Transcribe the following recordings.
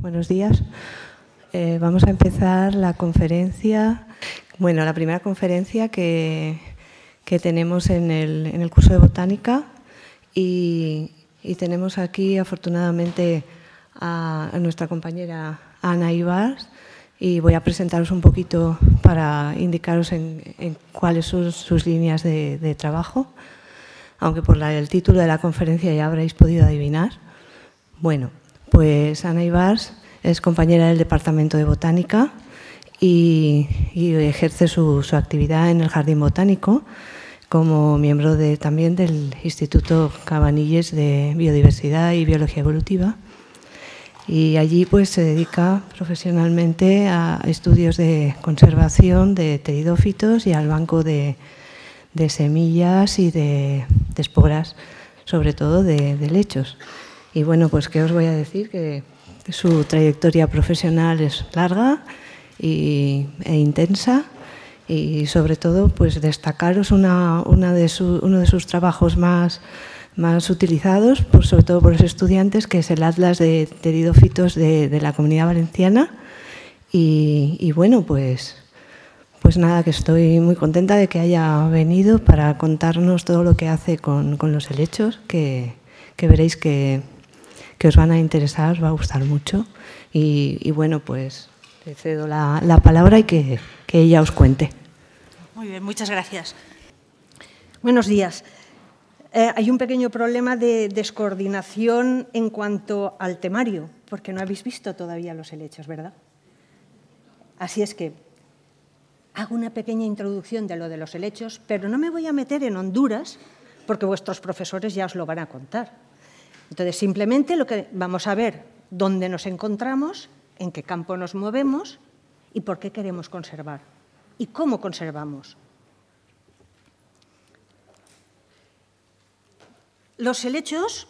Buenos días. Eh, vamos a empezar la conferencia, bueno, la primera conferencia que, tenemos en el, curso de botánica y, tenemos aquí afortunadamente a, nuestra compañera Ana Ibars y voy a presentaros un poquito para indicaros en, cuáles son sus líneas de, trabajo, aunque por el título de la conferencia ya habréis podido adivinar. Bueno, pues Ana Ibars es compañera del Departamento de Botánica y, ejerce su, actividad en el Jardín Botánico como miembro también del Instituto Cabanilles de Biodiversidad y Biología Evolutiva. Y allí pues, se dedica profesionalmente a estudios de conservación de teridófitos y al banco de, semillas y de, esporas, sobre todo de, de lechos. Y bueno, pues qué os voy a decir, que su trayectoria profesional es larga y, e intensa y sobre todo pues destacaros una, una de uno de sus trabajos más, más utilizados, por, sobre todo por los estudiantes, que es el Atlas de Teridofitos de, de la Comunidad Valenciana. Y, y, bueno, pues, pues nada, que estoy muy contenta de que haya venido para contarnos todo lo que hace con, con los helechos, que, que veréis que que os van a interesar, os va a gustar mucho. Y, bueno, pues le cedo la, palabra y que, ella os cuente. Muy bien, muchas gracias. Buenos días. Eh, hay un pequeño problema de descoordinación en cuanto al temario, porque no habéis visto todavía los helechos, ¿verdad? Así es que hago una pequeña introducción de lo de los helechos, pero no me voy a meter en Honduras, porque vuestros profesores ya os lo van a contar. Entonces, simplemente lo que vamos a ver dónde nos encontramos, en qué campo nos movemos y por qué queremos conservar y cómo conservamos. Los helechos,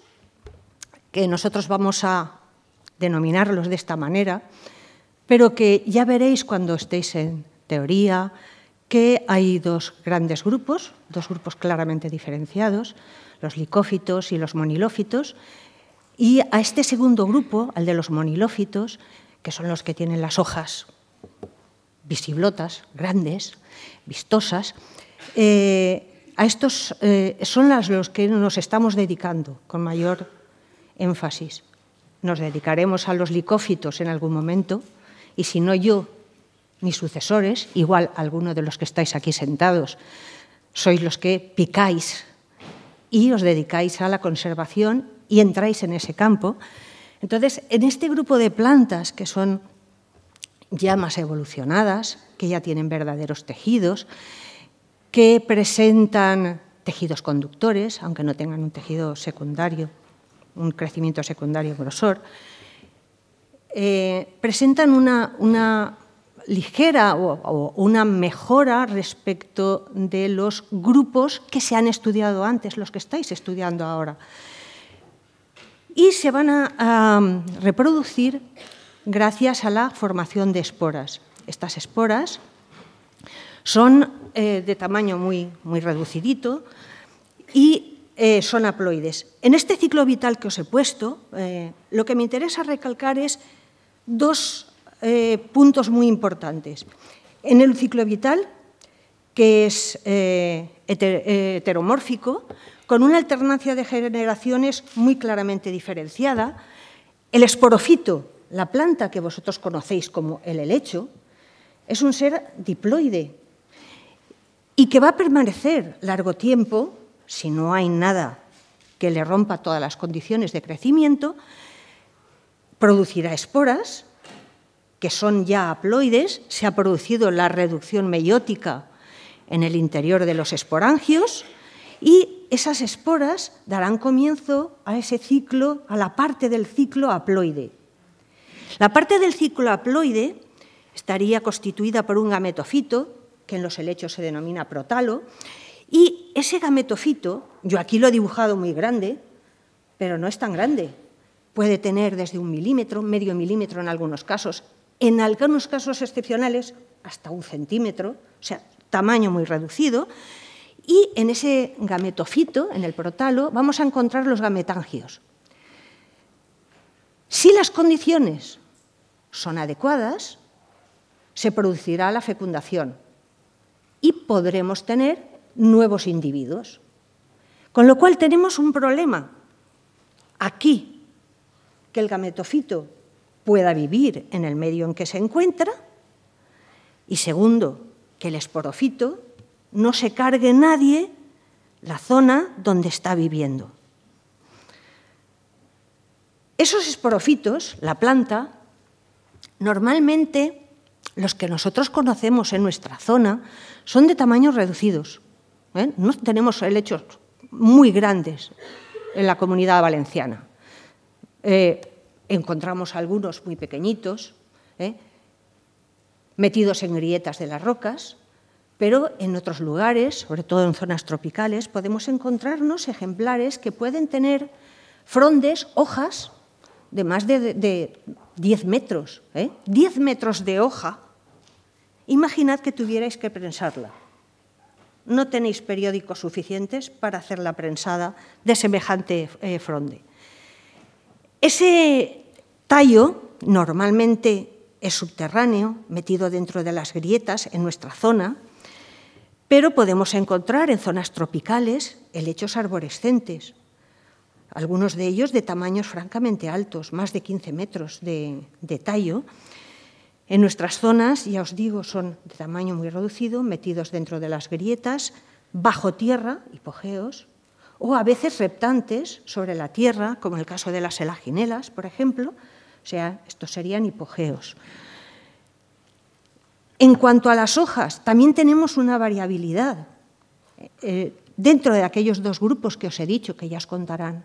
que nosotros vamos a denominarlos de esta manera, pero que ya veréis cuando estéis en teoría que hay dos grandes grupos, dos grupos claramente diferenciados los licófitos y los monilófitos. Y a este segundo grupo, al de los monilófitos, que son los que tienen las hojas visiblotas, grandes, vistosas, eh, a estos eh, son los que nos estamos dedicando con mayor énfasis. Nos dedicaremos a los licófitos en algún momento y si no yo, mis sucesores, igual alguno de los que estáis aquí sentados, sois los que picáis y os dedicáis a la conservación y entráis en ese campo. Entonces, en este grupo de plantas que son ya más evolucionadas, que ya tienen verdaderos tejidos, que presentan tejidos conductores, aunque no tengan un tejido secundario, un crecimiento secundario grosor, eh, presentan una, ligera o, una mejora respecto de los grupos que se han estudiado antes, los que estáis estudiando ahora. Y se van a, reproducir gracias a la formación de esporas. Estas esporas son eh, de tamaño muy, muy reducidito y eh, son haploides. En este ciclo vital que os he puesto, eh, lo que me interesa recalcar es dos eh, puntos muy importantes. En el ciclo vital, que es eh, eh, heteromórfico, con una alternancia de generaciones muy claramente diferenciada, el esporofito, la planta que vosotros conocéis como el helecho, es un ser diploide y que va a permanecer largo tiempo, si no hay nada que le rompa todas las condiciones de crecimiento, producirá esporas que son ya haploides, se ha producido la reducción meiótica en el interior de los esporangios y esas esporas darán comienzo a ese ciclo, a la parte del ciclo haploide. La parte del ciclo haploide estaría constituida por un gametofito, que en los helechos se denomina protalo, y ese gametofito, yo aquí lo he dibujado muy grande, pero no es tan grande. Puede tener desde un milímetro, medio milímetro en algunos casos, en algunos casos excepcionales hasta un centímetro, o sea, tamaño muy reducido, y en ese gametofito, en el protalo, vamos a encontrar los gametangios. Si las condiciones son adecuadas, se producirá la fecundación y podremos tener nuevos individuos. Con lo cual tenemos un problema aquí, que el gametofito pueda vivir en el medio en que se encuentra. Y segundo, que el esporofito no se cargue nadie la zona donde está viviendo. Esos esporofitos, la planta, normalmente los que nosotros conocemos en nuestra zona son de tamaños reducidos. ¿eh? No tenemos helechos muy grandes en la comunidad valenciana. Eh, encontramos algunos muy pequeñitos, ¿eh? metidos en grietas de las rocas, pero en otros lugares, sobre todo en zonas tropicales, podemos encontrarnos ejemplares que pueden tener frondes, hojas de más de, 10 metros, 10 ¿eh? metros de hoja. Imaginad que tuvierais que prensarla. No tenéis periódicos suficientes para hacer la prensada de semejante eh, fronde. Ese, tallo normalmente es subterráneo, metido dentro de las grietas en nuestra zona, pero podemos encontrar en zonas tropicales helechos arborescentes, algunos de ellos de tamaños francamente altos, más de 15 metros de, tallo. En nuestras zonas, ya os digo, son de tamaño muy reducido, metidos dentro de las grietas, bajo tierra, hipogeos, o a veces reptantes sobre la tierra, como el caso de las elaginelas, por ejemplo, o sea, estos serían hipogeos. En cuanto a las hojas, también tenemos una variabilidad eh, dentro de aquellos dos grupos que os he dicho, que ya os contarán.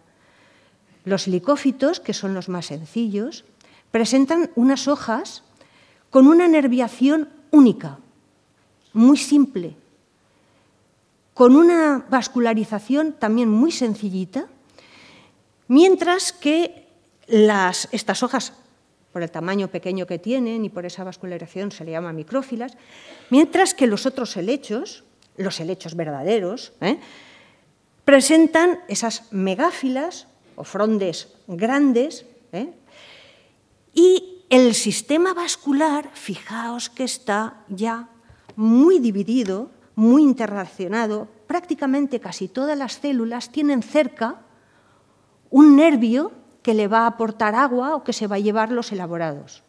Los licófitos, que son los más sencillos, presentan unas hojas con una nerviación única, muy simple, con una vascularización también muy sencillita, mientras que estas hojas, por el tamaño pequeño que tienen y por esa vascularización, se le llama micrófilas, mientras que los otros helechos, los helechos verdaderos, ¿eh? presentan esas megáfilas o frondes grandes ¿eh? y el sistema vascular, fijaos que está ya muy dividido, muy interrelacionado, prácticamente casi todas las células tienen cerca un nervio que le va a aportar agua o que se va a llevar los elaborados.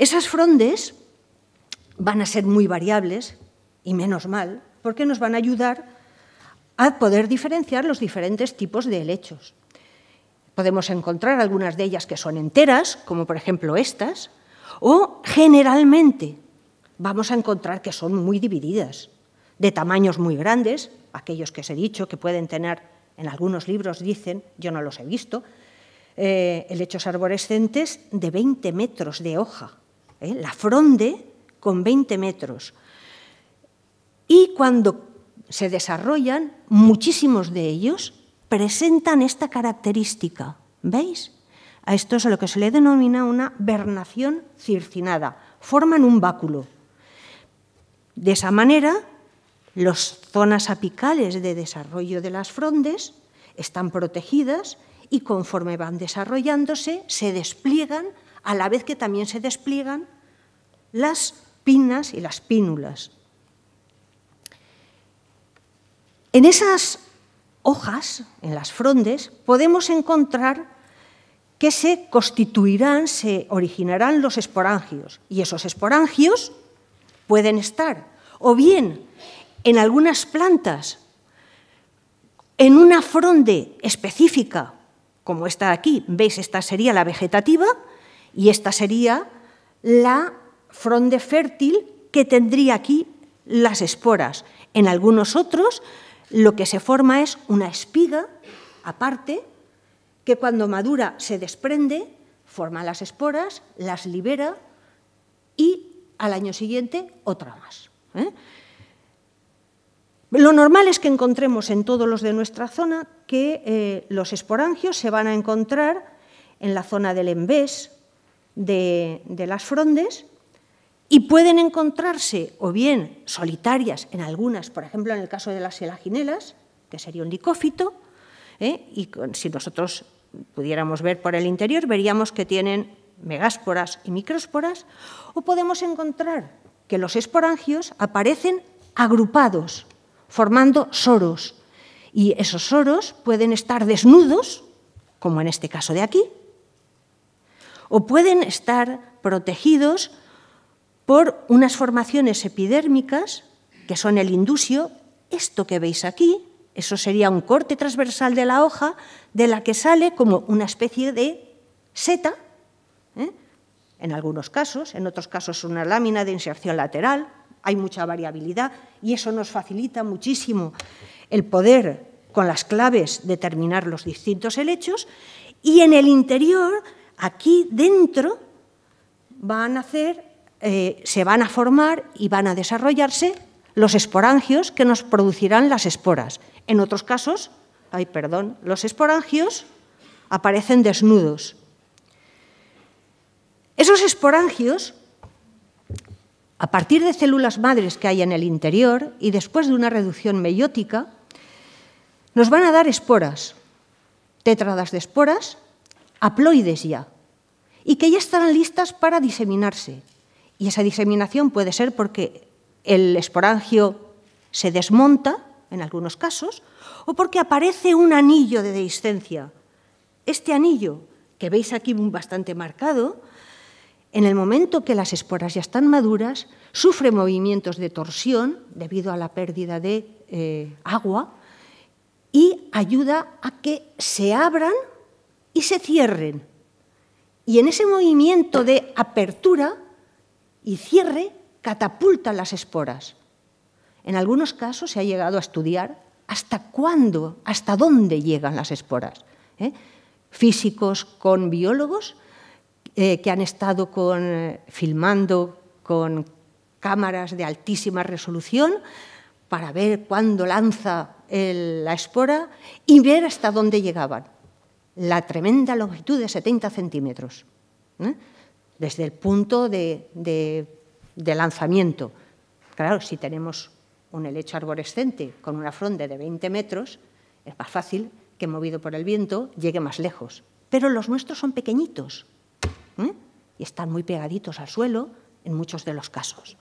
Esas frondes van a ser muy variables, y menos mal, porque nos van a ayudar a poder diferenciar los diferentes tipos de helechos. Podemos encontrar algunas de ellas que son enteras, como por ejemplo estas, o generalmente vamos a encontrar que son muy divididas, de tamaños muy grandes, aquellos que os he dicho que pueden tener en algunos libros dicen, yo no los he visto, helechos eh, arborescentes de 20 metros de hoja, ¿eh? la fronde con 20 metros. Y cuando se desarrollan, muchísimos de ellos presentan esta característica. ¿Veis? A esto es a lo que se le denomina una vernación circinada. Forman un báculo. De esa manera las zonas apicales de desarrollo de las frondes están protegidas y conforme van desarrollándose se despliegan, a la vez que también se despliegan las pinas y las pínulas. En esas hojas, en las frondes, podemos encontrar que se constituirán, se originarán los esporangios. Y esos esporangios pueden estar o bien en algunas plantas, en una fronde específica, como de aquí, veis, esta sería la vegetativa y esta sería la fronde fértil que tendría aquí las esporas. En algunos otros lo que se forma es una espiga aparte que cuando madura se desprende, forma las esporas, las libera y al año siguiente otra más. ¿eh? Lo normal es que encontremos en todos los de nuestra zona que eh, los esporangios se van a encontrar en la zona del embés de, las frondes y pueden encontrarse o bien solitarias en algunas, por ejemplo en el caso de las helaginelas, que sería un dicófito. ¿eh? y si nosotros pudiéramos ver por el interior, veríamos que tienen megásporas y microsporas, o podemos encontrar que los esporangios aparecen agrupados formando soros. Y esos soros pueden estar desnudos, como en este caso de aquí, o pueden estar protegidos por unas formaciones epidérmicas, que son el indusio, esto que veis aquí, eso sería un corte transversal de la hoja, de la que sale como una especie de seta, ¿eh? en algunos casos, en otros casos una lámina de inserción lateral, hay mucha variabilidad y eso nos facilita muchísimo el poder con las claves determinar los distintos helechos y en el interior, aquí dentro, eh, se van a formar y van a desarrollarse los esporangios que nos producirán las esporas. En otros casos, ay, perdón, los esporangios aparecen desnudos. Esos esporangios a partir de células madres que hay en el interior y después de una reducción meiótica, nos van a dar esporas, tétradas de esporas, haploides ya, y que ya estarán listas para diseminarse. Y esa diseminación puede ser porque el esporangio se desmonta, en algunos casos, o porque aparece un anillo de dehiscencia. Este anillo, que veis aquí bastante marcado, en el momento que las esporas ya están maduras, sufre movimientos de torsión debido a la pérdida de eh, agua y ayuda a que se abran y se cierren. Y en ese movimiento de apertura y cierre catapultan las esporas. En algunos casos se ha llegado a estudiar hasta cuándo, hasta dónde llegan las esporas. ¿eh? Físicos con biólogos eh, que han estado con, filmando con cámaras de altísima resolución para ver cuándo lanza la espora y ver hasta dónde llegaban. La tremenda longitud de 70 centímetros, ¿eh? desde el punto de, de lanzamiento. Claro, si tenemos un helecho arborescente con una fronde de 20 metros, es más fácil que movido por el viento llegue más lejos. Pero los nuestros son pequeñitos, y están muy pegaditos al suelo en muchos de los casos.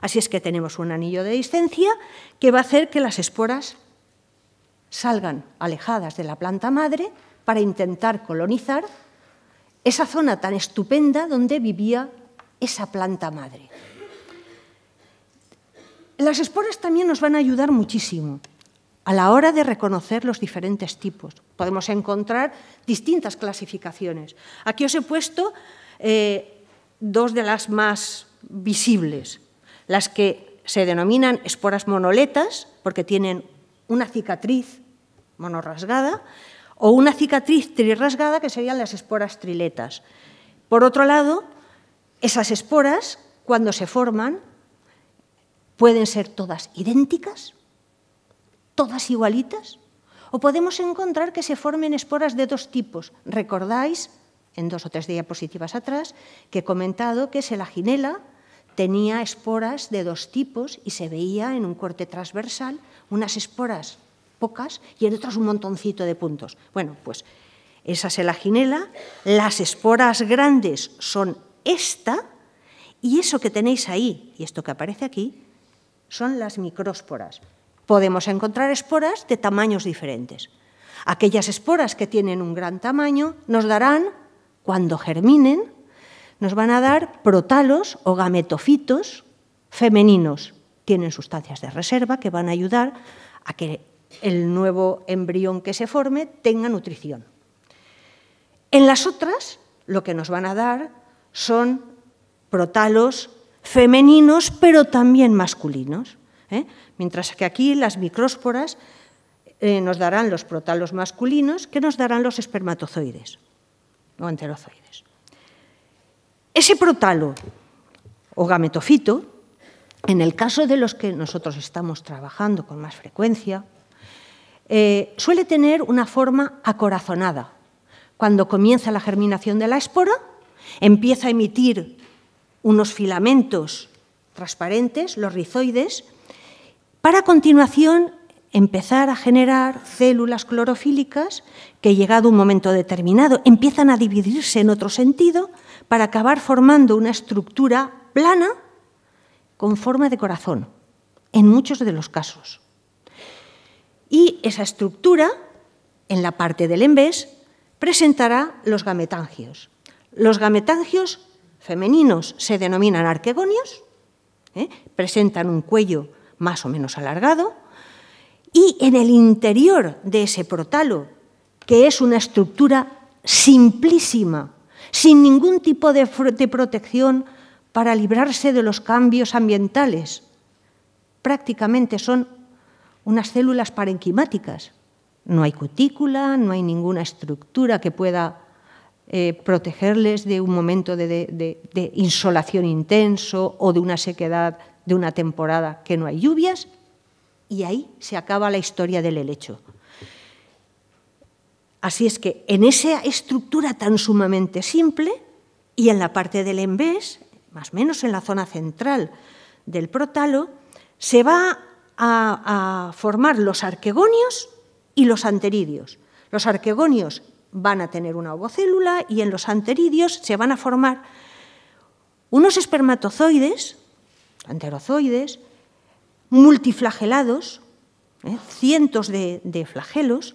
Así es que tenemos un anillo de distancia que va a hacer que las esporas salgan alejadas de la planta madre para intentar colonizar esa zona tan estupenda donde vivía esa planta madre. Las esporas también nos van a ayudar muchísimo a la hora de reconocer los diferentes tipos. Podemos encontrar distintas clasificaciones. Aquí os he puesto eh, dos de las más visibles, las que se denominan esporas monoletas, porque tienen una cicatriz monorrasgada, o una cicatriz trirrasgada, que serían las esporas triletas. Por otro lado, esas esporas, cuando se forman, pueden ser todas idénticas, todas igualitas, o podemos encontrar que se formen esporas de dos tipos. ¿Recordáis en dos o tres diapositivas atrás, que he comentado que Selaginela tenía esporas de dos tipos y se veía en un corte transversal unas esporas pocas y en otras un montoncito de puntos. Bueno, pues esa es las esporas grandes son esta y eso que tenéis ahí y esto que aparece aquí son las microsporas. Podemos encontrar esporas de tamaños diferentes. Aquellas esporas que tienen un gran tamaño nos darán cuando germinen, nos van a dar protalos o gametofitos femeninos. Tienen sustancias de reserva que van a ayudar a que el nuevo embrión que se forme tenga nutrición. En las otras, lo que nos van a dar son protalos femeninos, pero también masculinos. ¿eh? Mientras que aquí las micrósporas eh, nos darán los protalos masculinos que nos darán los espermatozoides o Ese protalo o gametofito, en el caso de los que nosotros estamos trabajando con más frecuencia, eh, suele tener una forma acorazonada. Cuando comienza la germinación de la espora, empieza a emitir unos filamentos transparentes, los rizoides, para continuación empezar a generar células clorofílicas que, llegado un momento determinado, empiezan a dividirse en otro sentido para acabar formando una estructura plana con forma de corazón, en muchos de los casos. Y esa estructura, en la parte del embés, presentará los gametangios. Los gametangios femeninos se denominan arquegonios, ¿eh? presentan un cuello más o menos alargado, y en el interior de ese protalo, que es una estructura simplísima, sin ningún tipo de, protección para librarse de los cambios ambientales. Prácticamente son unas células parenquimáticas. No hay cutícula, no hay ninguna estructura que pueda eh, protegerles de un momento de insolación intenso o de una sequedad de una temporada que no hay lluvias, y ahí se acaba la historia del helecho. Así es que en esa estructura tan sumamente simple y en la parte del embés, más o menos en la zona central del protalo, se va a, a formar los arquegonios y los anteridios. Los arquegonios van a tener una ovocélula y en los anteridios se van a formar unos espermatozoides, anterozoides, multiflagelados, ¿eh? cientos de, de flagelos,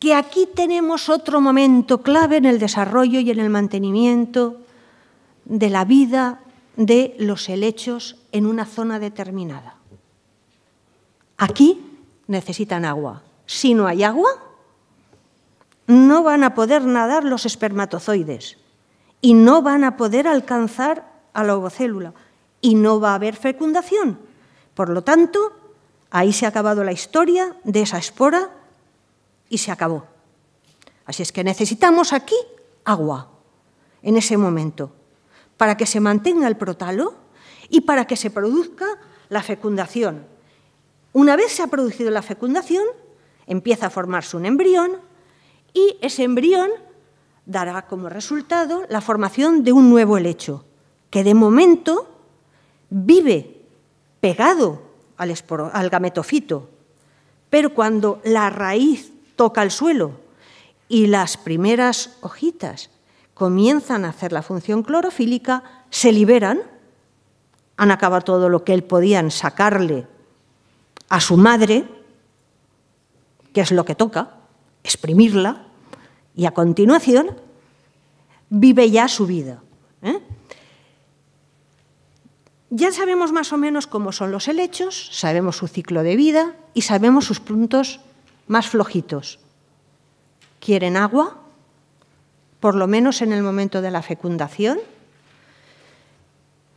que aquí tenemos otro momento clave en el desarrollo y en el mantenimiento de la vida de los helechos en una zona determinada. Aquí necesitan agua. Si no hay agua, no van a poder nadar los espermatozoides y no van a poder alcanzar a la ovocélula y no va a haber fecundación. Por lo tanto, ahí se ha acabado la historia de esa espora y se acabó. Así es que necesitamos aquí agua en ese momento para que se mantenga el protalo y para que se produzca la fecundación. Una vez se ha producido la fecundación, empieza a formarse un embrión y ese embrión dará como resultado la formación de un nuevo helecho, que de momento vive pegado al, gametofito, pero cuando la raíz toca el suelo y las primeras hojitas comienzan a hacer la función clorofílica, se liberan, han acabado todo lo que él podían sacarle a su madre, que es lo que toca, exprimirla, y a continuación vive ya su vida. Ya sabemos más o menos cómo son los helechos, sabemos su ciclo de vida y sabemos sus puntos más flojitos. Quieren agua, por lo menos en el momento de la fecundación,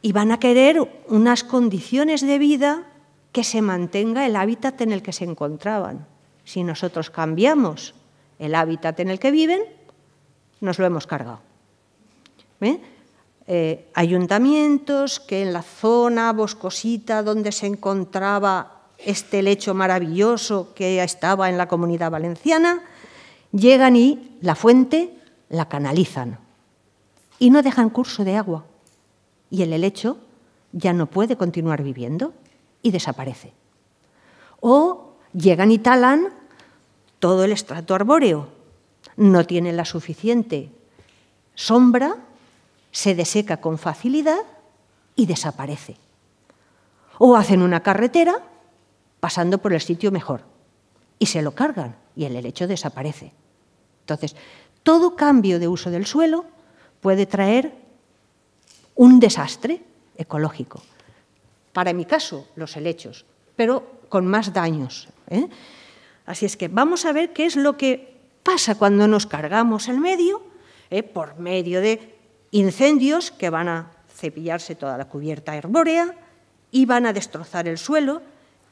y van a querer unas condiciones de vida que se mantenga el hábitat en el que se encontraban. Si nosotros cambiamos el hábitat en el que viven, nos lo hemos cargado. ¿Eh? Eh, ayuntamientos que en la zona boscosita donde se encontraba este lecho maravilloso que estaba en la comunidad valenciana, llegan y la fuente la canalizan y no dejan curso de agua. Y el helecho ya no puede continuar viviendo y desaparece. O llegan y talan todo el estrato arbóreo. No tienen la suficiente sombra se deseca con facilidad y desaparece. O hacen una carretera pasando por el sitio mejor y se lo cargan y el helecho desaparece. Entonces, todo cambio de uso del suelo puede traer un desastre ecológico. Para mi caso, los helechos, pero con más daños. ¿eh? Así es que vamos a ver qué es lo que pasa cuando nos cargamos el medio, ¿eh? por medio de Incendios que van a cepillarse toda la cubierta herbórea y van a destrozar el suelo.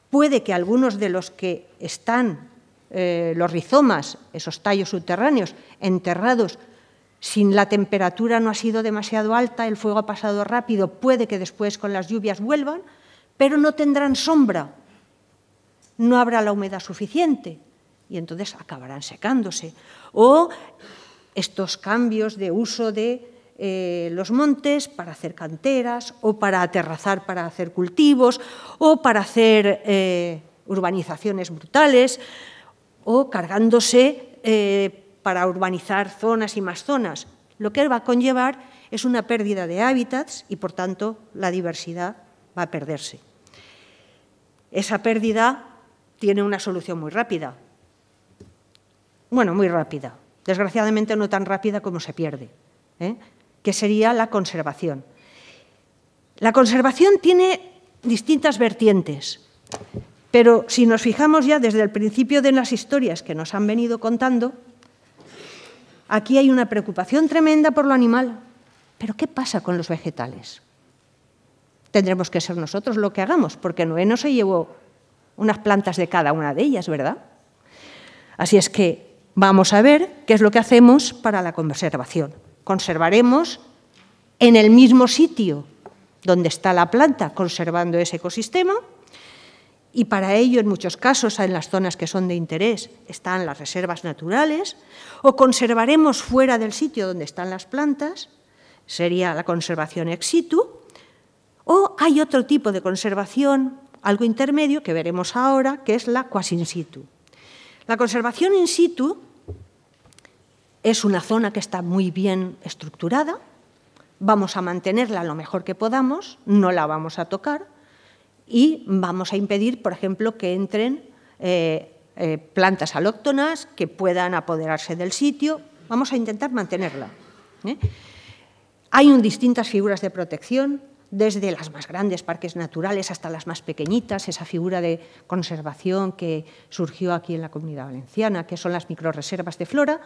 Puede que algunos de los que están, eh, los rizomas, esos tallos subterráneos, enterrados, sin la temperatura no ha sido demasiado alta, el fuego ha pasado rápido, puede que después con las lluvias vuelvan, pero no tendrán sombra, no habrá la humedad suficiente y entonces acabarán secándose. O estos cambios de uso de eh, los montes para hacer canteras o para aterrazar para hacer cultivos o para hacer eh, urbanizaciones brutales o cargándose eh, para urbanizar zonas y más zonas. Lo que va a conllevar es una pérdida de hábitats y, por tanto, la diversidad va a perderse. Esa pérdida tiene una solución muy rápida. Bueno, muy rápida. Desgraciadamente no tan rápida como se pierde que sería la conservación. La conservación tiene distintas vertientes, pero si nos fijamos ya desde el principio de las historias que nos han venido contando, aquí hay una preocupación tremenda por lo animal. Pero ¿qué pasa con los vegetales? Tendremos que ser nosotros lo que hagamos, porque Noé no se llevó unas plantas de cada una de ellas, ¿verdad? Así es que vamos a ver qué es lo que hacemos para la conservación conservaremos en el mismo sitio donde está la planta, conservando ese ecosistema. Y para ello, en muchos casos, en las zonas que son de interés, están las reservas naturales, o conservaremos fuera del sitio donde están las plantas, sería la conservación ex situ, o hay otro tipo de conservación, algo intermedio, que veremos ahora, que es la quasi in situ. La conservación in situ es una zona que está muy bien estructurada, vamos a mantenerla lo mejor que podamos, no la vamos a tocar y vamos a impedir, por ejemplo, que entren eh, eh, plantas alóctonas que puedan apoderarse del sitio. Vamos a intentar mantenerla. ¿eh? Hay un, distintas figuras de protección, desde las más grandes parques naturales hasta las más pequeñitas, esa figura de conservación que surgió aquí en la Comunidad Valenciana, que son las microreservas de flora,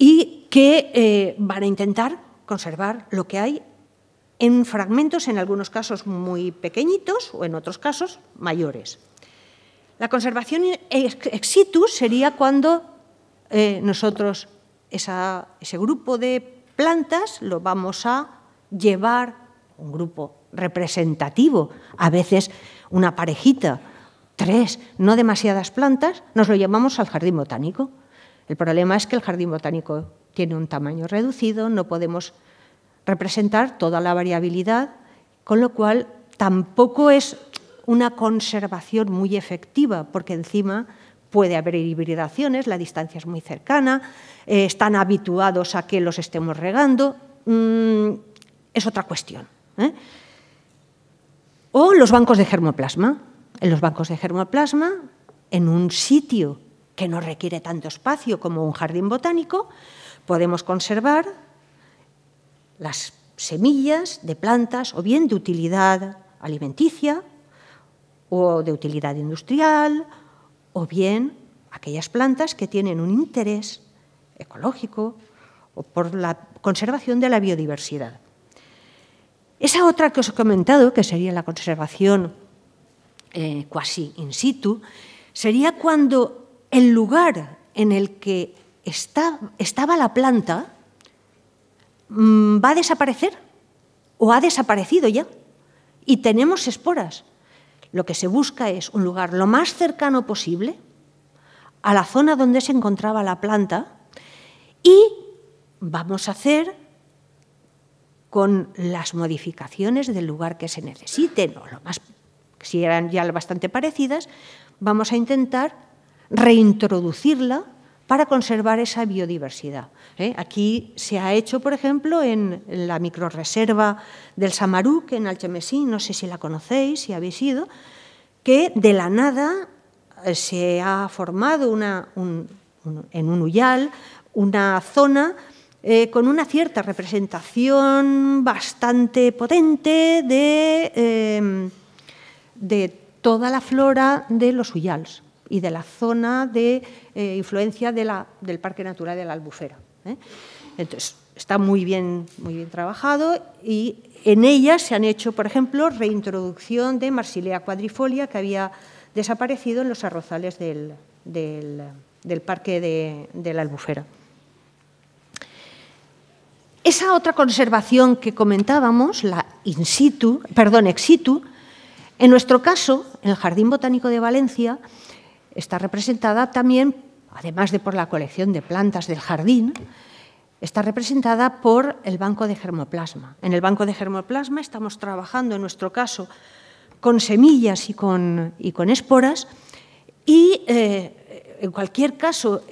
y que eh, van a intentar conservar lo que hay en fragmentos, en algunos casos muy pequeñitos o en otros casos mayores. La conservación ex situ sería cuando eh, nosotros ese grupo de plantas lo vamos a llevar, un grupo representativo, a veces una parejita, tres, no demasiadas plantas, nos lo llevamos al jardín botánico el problema es que el jardín botánico tiene un tamaño reducido, no podemos representar toda la variabilidad, con lo cual tampoco es una conservación muy efectiva, porque encima puede haber hibridaciones, la distancia es muy cercana, eh, están habituados a que los estemos regando, mm, es otra cuestión. ¿eh? O los bancos de germoplasma. En los bancos de germoplasma, en un sitio que no requiere tanto espacio como un jardín botánico, podemos conservar las semillas de plantas o bien de utilidad alimenticia o de utilidad industrial o bien aquellas plantas que tienen un interés ecológico o por la conservación de la biodiversidad. Esa otra que os he comentado, que sería la conservación quasi eh, in situ, sería cuando el lugar en el que está, estaba la planta mm, va a desaparecer o ha desaparecido ya y tenemos esporas. Lo que se busca es un lugar lo más cercano posible a la zona donde se encontraba la planta y vamos a hacer con las modificaciones del lugar que se necesiten, o lo más, si eran ya bastante parecidas, vamos a intentar reintroducirla para conservar esa biodiversidad. ¿eh? Aquí se ha hecho, por ejemplo, en la microreserva del Samaruc, en Alchemesí, no sé si la conocéis, si habéis ido, que de la nada eh, se ha formado una, en un huyal una zona eh, con una cierta representación bastante potente de, de toda la flora de los Uyals y de la zona de eh, influencia del Parque Natural de la Albufera. ¿eh? Entonces, está muy bien, muy bien trabajado y en ella se han hecho, por ejemplo, reintroducción de Marsilea cuadrifolia que había desaparecido en los arrozales del, Parque de, la Albufera. Esa otra conservación que comentábamos, la in situ, perdón, ex situ, en nuestro caso, en el Jardín Botánico de Valencia, está representada también, además de por la colección de plantas del jardín, está representada por el banco de germoplasma. En el banco de germoplasma estamos trabajando, en nuestro caso, con semillas y con, con esporas y, eh, en cualquier caso,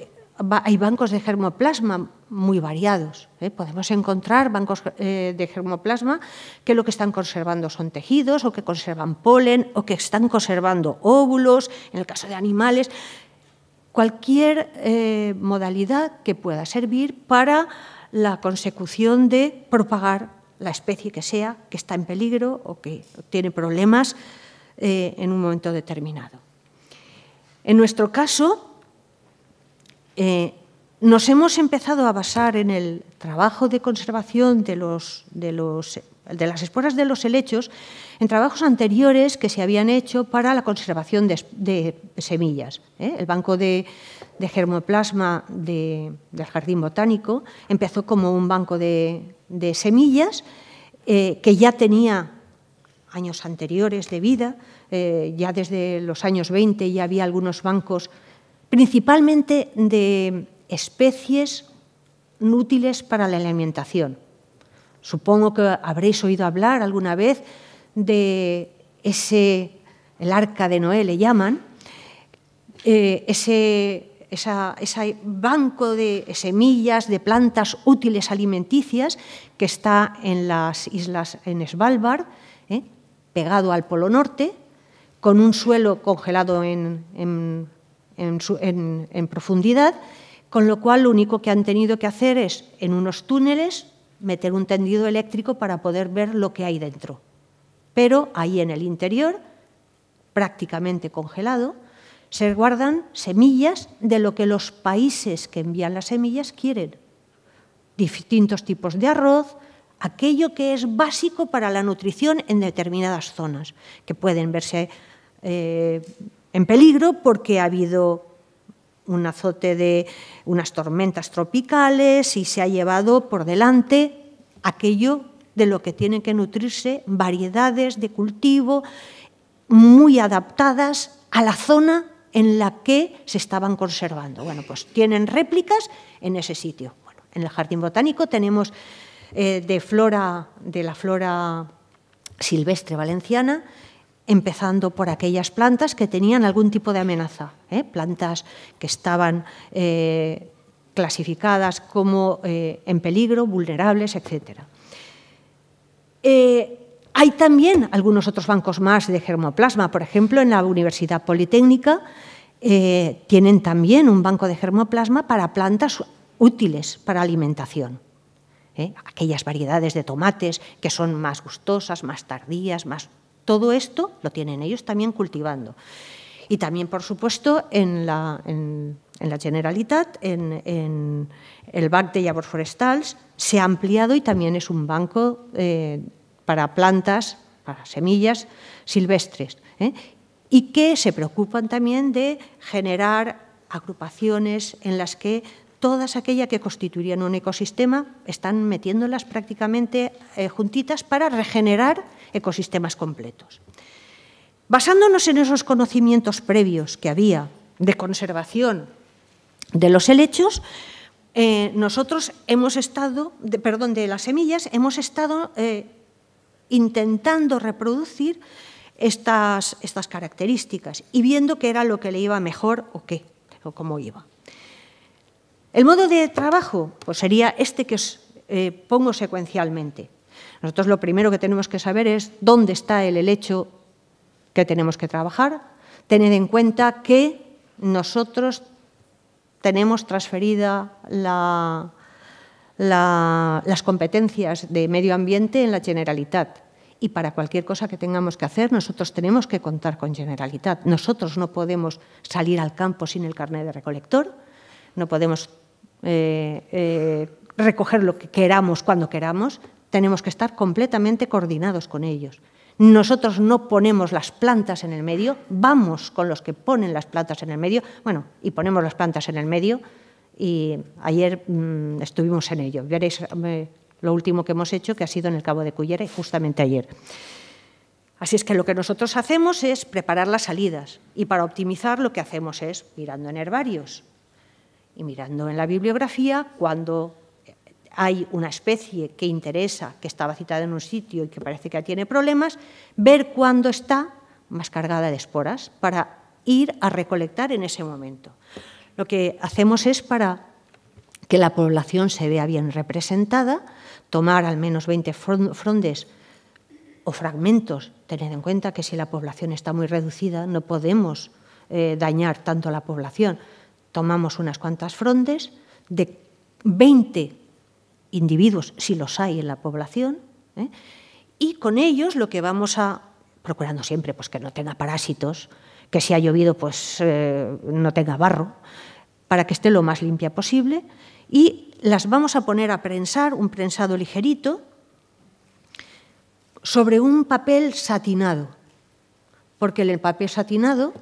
hay bancos de germoplasma muy variados. ¿eh? Podemos encontrar bancos eh, de germoplasma que lo que están conservando son tejidos o que conservan polen o que están conservando óvulos, en el caso de animales. Cualquier eh, modalidad que pueda servir para la consecución de propagar la especie que sea, que está en peligro o que tiene problemas en un momento determinado. En nuestro caso, nos hemos empezado a basar en el trabajo de conservación de, las esporas de los helechos en trabajos anteriores que se habían hecho para la conservación de, semillas. ¿eh? El banco de, germoplasma del Jardín Botánico empezó como un banco de, semillas eh, que ya tenía años anteriores de vida, eh, ya desde los años 20 ya había algunos bancos principalmente de especies útiles para la alimentación. Supongo que habréis oído hablar alguna vez de ese, el arca de Noé le llaman, eh, ese, banco de semillas, de plantas útiles alimenticias que está en las islas, en Svalbard, eh, pegado al Polo Norte, con un suelo congelado en, en profundidad con lo cual lo único que han tenido que hacer es, en unos túneles, meter un tendido eléctrico para poder ver lo que hay dentro. Pero ahí en el interior, prácticamente congelado, se guardan semillas de lo que los países que envían las semillas quieren. Distintos tipos de arroz, aquello que es básico para la nutrición en determinadas zonas, que pueden verse eh, en peligro porque ha habido un azote de unas tormentas tropicales y se ha llevado por delante aquello de lo que tienen que nutrirse variedades de cultivo muy adaptadas a la zona en la que se estaban conservando. Bueno, pues tienen réplicas en ese sitio. en el jardín botánico tenemos eh, de flora, de la flora silvestre valenciana, empezando por aquellas plantas que tenían algún tipo de amenaza, ¿eh? plantas que estaban eh, clasificadas como eh, en peligro, vulnerables, etc. hay también algunos otros bancos más de germoplasma, por ejemplo, en la Universidad Politécnica tienen también un banco de germoplasma para plantas útiles para alimentación. aquellas variedades de tomates que son más gustosas, más tardías, más todo esto lo tienen ellos también cultivando. Y también, por supuesto, en la, Generalitat, en, el BAC de Llavors Forestals, se ha ampliado y también es un banco eh, para plantas, para semillas silvestres. ¿eh? Y que se preocupan también de generar agrupaciones en las que todas aquellas que constituirían un ecosistema están metiéndolas prácticamente eh, juntitas para regenerar ecosistemas completos. Basándonos en esos conocimientos previos que había de conservación de los helechos, eh, nosotros hemos estado, perdón, de las semillas, hemos estado eh, intentando reproducir estas, estas características y viendo qué era lo que le iba mejor o qué, o cómo iba. El modo de trabajo pues sería este que os eh, pongo secuencialmente. Nosotros lo primero que tenemos que saber es dónde está el hecho que tenemos que trabajar, tener en cuenta que nosotros tenemos transferida las competencias de medio ambiente en la Generalitat. Y para cualquier cosa que tengamos que hacer, nosotros tenemos que contar con Generalitat. Nosotros no podemos salir al campo sin el carnet de recolector, no podemos eh, eh, recoger lo que queramos cuando queramos, tenemos que estar completamente coordinados con ellos. Nosotros no ponemos las plantas en el medio, vamos con los que ponen las plantas en el medio, bueno, y ponemos las plantas en el medio, y ayer mm, estuvimos en ello. Veréis eh, lo último que hemos hecho, que ha sido en el Cabo de Cullera, justamente ayer. Así es que lo que nosotros hacemos es preparar las salidas, y para optimizar lo que hacemos es mirando en herbarios y mirando en la bibliografía cuando hay una especie que interesa, que estaba citada en un sitio y que parece que tiene problemas, ver cuándo está más cargada de esporas para ir a recolectar en ese momento. Lo que hacemos es para que la población se vea bien representada, tomar al menos 20 frondes o fragmentos, Tened en cuenta que si la población está muy reducida no podemos eh, dañar tanto a la población. Tomamos unas cuantas frondes de 20 individuos, si los hay en la población, ¿eh? y con ellos lo que vamos a, procurando siempre pues, que no tenga parásitos, que si ha llovido pues, eh, no tenga barro, para que esté lo más limpia posible, y las vamos a poner a prensar, un prensado ligerito, sobre un papel satinado, porque en el papel satinado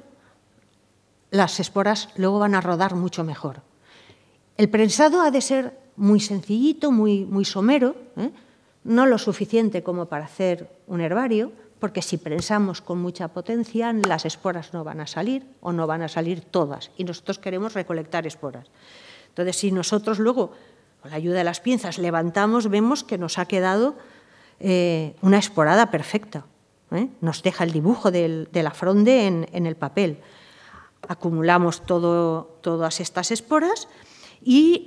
las esporas luego van a rodar mucho mejor. El prensado ha de ser muy sencillito, muy, muy somero, ¿eh? no lo suficiente como para hacer un herbario, porque si prensamos con mucha potencia, las esporas no van a salir o no van a salir todas, y nosotros queremos recolectar esporas. Entonces, si nosotros luego, con la ayuda de las pinzas, levantamos, vemos que nos ha quedado eh, una esporada perfecta. ¿eh? Nos deja el dibujo de la fronde en, el papel. Acumulamos todas estas esporas y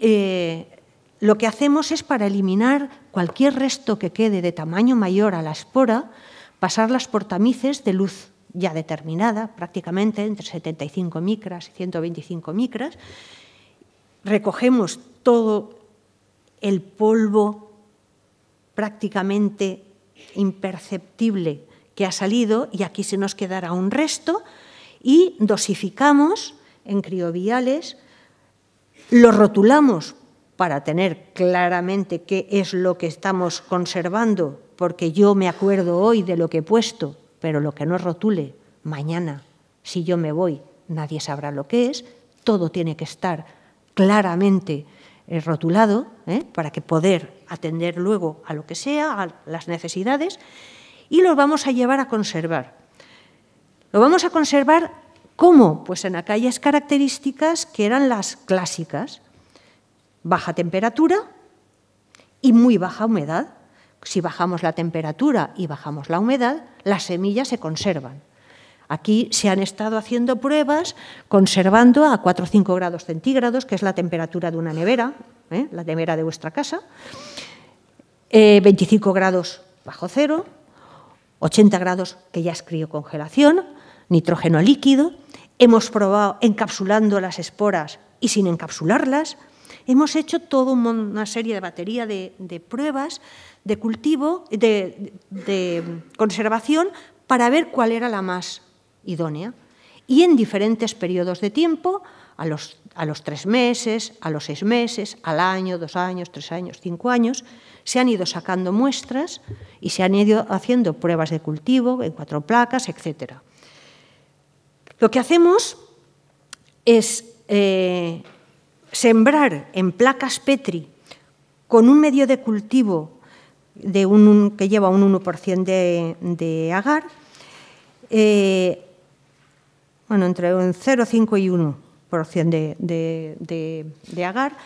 lo que hacemos es para eliminar cualquier resto que quede de tamaño mayor a la espora, pasarlas por tamices de luz ya determinada, prácticamente entre 75 micras y 125 micras. Recogemos todo el polvo prácticamente imperceptible que ha salido y aquí se nos quedará un resto y dosificamos en crioviales, lo rotulamos para tener claramente qué es lo que estamos conservando, porque yo me acuerdo hoy de lo que he puesto, pero lo que no rotule, mañana, si yo me voy, nadie sabrá lo que es, todo tiene que estar claramente eh, rotulado ¿eh? para que poder atender luego a lo que sea, a las necesidades, y lo vamos a llevar a conservar. Lo vamos a conservar ¿Cómo? Pues en aquellas características que eran las clásicas, baja temperatura y muy baja humedad. Si bajamos la temperatura y bajamos la humedad, las semillas se conservan. Aquí se han estado haciendo pruebas conservando a 4 o 5 grados centígrados, que es la temperatura de una nevera, ¿eh? la nevera de vuestra casa, 25 eh, grados bajo cero, 80 grados que ya es criocongelación, nitrógeno líquido. Hemos probado encapsulando las esporas y sin encapsularlas, Hemos hecho toda una serie de batería de, pruebas de cultivo, de, conservación, para ver cuál era la más idónea. Y en diferentes periodos de tiempo, a los, tres meses, a los seis meses, al año, dos años, tres años, cinco años, se han ido sacando muestras y se han ido haciendo pruebas de cultivo en cuatro placas, etc. Lo que hacemos es eh, sembrar en placas Petri con un medio de cultivo que lleva un 1% de, agar, eh, bueno, entre un 0,5 y 1% de, agar,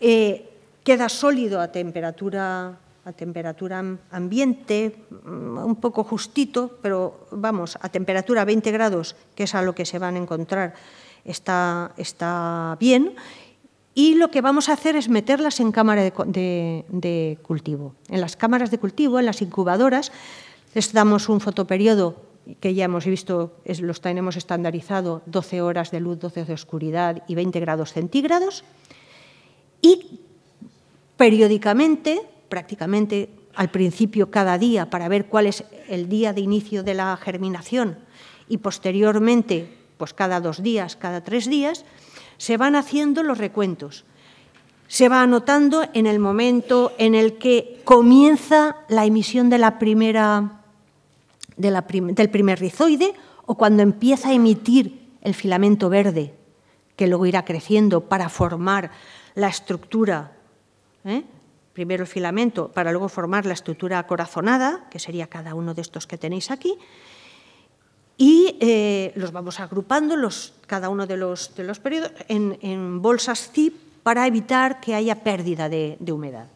eh, queda sólido a temperatura, a temperatura ambiente, mm, un poco justito, pero vamos, a temperatura 20 grados, que es a lo que se van a encontrar está, está bien y lo que vamos a hacer es meterlas en cámara de, de, cultivo. En las cámaras de cultivo, en las incubadoras, les damos un fotoperiodo que ya hemos visto, los tenemos estandarizado, 12 horas de luz, 12 de oscuridad y 20 grados centígrados. Y periódicamente, prácticamente al principio cada día, para ver cuál es el día de inicio de la germinación y posteriormente pues cada dos días, cada tres días, se van haciendo los recuentos. Se va anotando en el momento en el que comienza la emisión de la primera, del primer rizoide o cuando empieza a emitir el filamento verde, que luego irá creciendo para formar la estructura. ¿eh? Primero el filamento para luego formar la estructura corazonada que sería cada uno de estos que tenéis aquí, y eh, los vamos agrupando, cada uno de los, periodos, en, bolsas zip para evitar que haya pérdida de, humedad.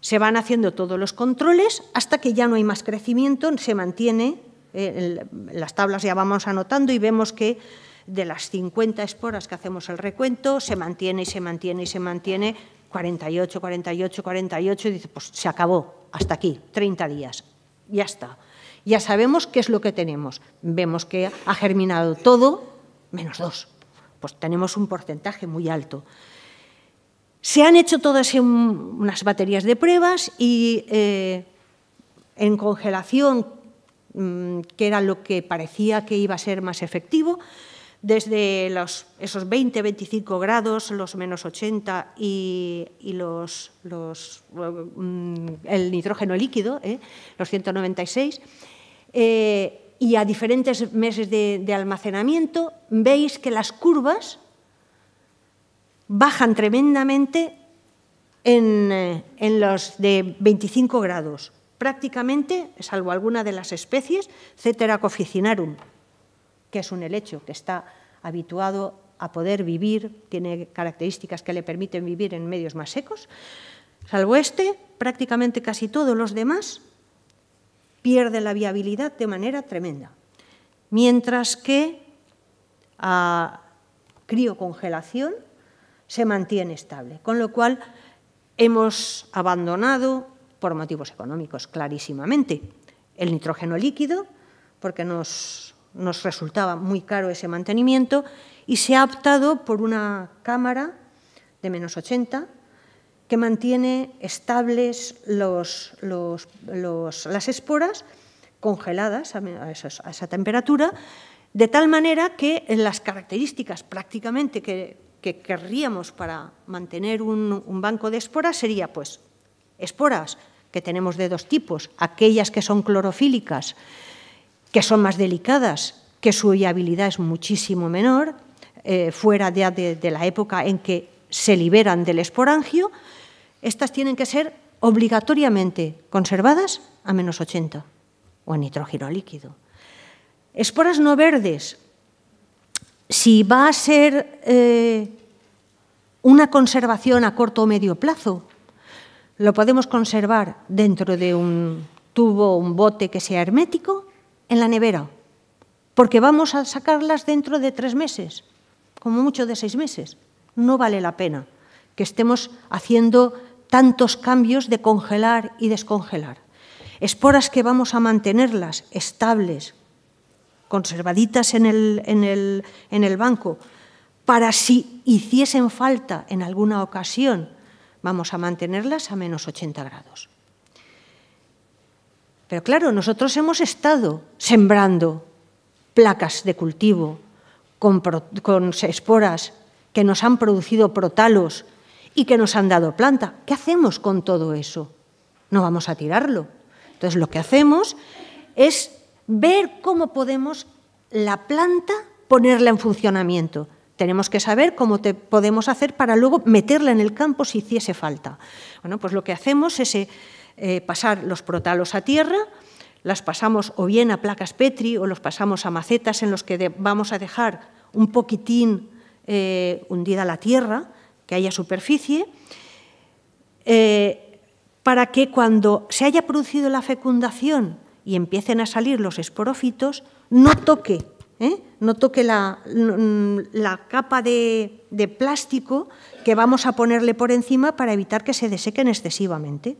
Se van haciendo todos los controles hasta que ya no hay más crecimiento, se mantiene, eh, las tablas ya vamos anotando y vemos que de las 50 esporas que hacemos el recuento, se mantiene y se mantiene y se mantiene 48, 48, 48, y dice, pues se acabó, hasta aquí, 30 días, ya está. Ya sabemos qué es lo que tenemos. Vemos que ha germinado todo menos dos. Pues tenemos un porcentaje muy alto. Se han hecho todas unas baterías de pruebas y eh, en congelación, mm, que era lo que parecía que iba a ser más efectivo, desde esos 20, 25 grados, los menos 80 y, mm, el nitrógeno líquido, ¿eh? los 196, eh, y a diferentes meses de, almacenamiento, veis que las curvas bajan tremendamente en, eh, los de 25 grados, prácticamente, salvo alguna de las especies, Cetera coficinarum, que es un helecho, que está habituado a poder vivir, tiene características que le permiten vivir en medios más secos. Salvo este, prácticamente casi todos los demás pierden la viabilidad de manera tremenda. Mientras que a criocongelación se mantiene estable, con lo cual hemos abandonado, por motivos económicos clarísimamente, el nitrógeno líquido, porque nos nos resultaba muy caro ese mantenimiento y se ha optado por una cámara de menos 80 que mantiene estables las esporas congeladas a, esa temperatura, de tal manera que las características prácticamente que, querríamos para mantener un, banco de esporas sería pues esporas que tenemos de dos tipos, aquellas que son clorofílicas que son más delicadas, que su viabilidad es muchísimo menor, eh, fuera de, la época en que se liberan del esporangio, estas tienen que ser obligatoriamente conservadas a menos 80 o en nitrógeno líquido. Esporas no verdes, si va a ser eh, una conservación a corto o medio plazo, lo podemos conservar dentro de un tubo, un bote que sea hermético, en la nevera, porque vamos a sacarlas dentro de tres meses, como mucho de seis meses. No vale la pena que estemos haciendo tantos cambios de congelar y descongelar. Esporas que vamos a mantenerlas estables, conservaditas en el, banco, para si hiciesen falta en alguna ocasión, vamos a mantenerlas a menos 80 grados. Pero claro, nosotros hemos estado sembrando placas de cultivo con, esporas que nos han producido protalos y que nos han dado planta. ¿Qué hacemos con todo eso? No vamos a tirarlo. Entonces lo que hacemos es ver cómo podemos la planta ponerla en funcionamiento. Tenemos que saber cómo podemos hacer para luego meterla en el campo si hiciese falta. Bueno, pues lo que hacemos es eh, eh, pasar los protalos a tierra, las pasamos o bien a placas Petri o los pasamos a macetas en los que vamos a dejar un poquitín eh, hundida la tierra, que haya superficie, eh, para que cuando se haya producido la fecundación y empiecen a salir los esporófitos, no toque, no toque la, capa de, de, plástico que vamos a ponerle por encima para evitar que se desequen excesivamente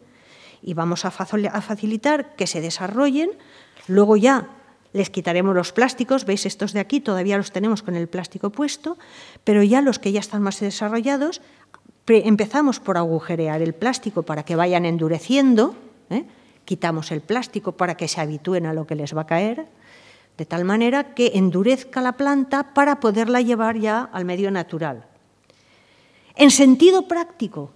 y vamos a facilitar que se desarrollen. Luego ya les quitaremos los plásticos, veis estos de aquí, todavía los tenemos con el plástico puesto, pero ya los que ya están más desarrollados, empezamos por agujerear el plástico para que vayan endureciendo, ¿eh? quitamos el plástico para que se habitúen a lo que les va a caer, de tal manera que endurezca la planta para poderla llevar ya al medio natural. En sentido práctico,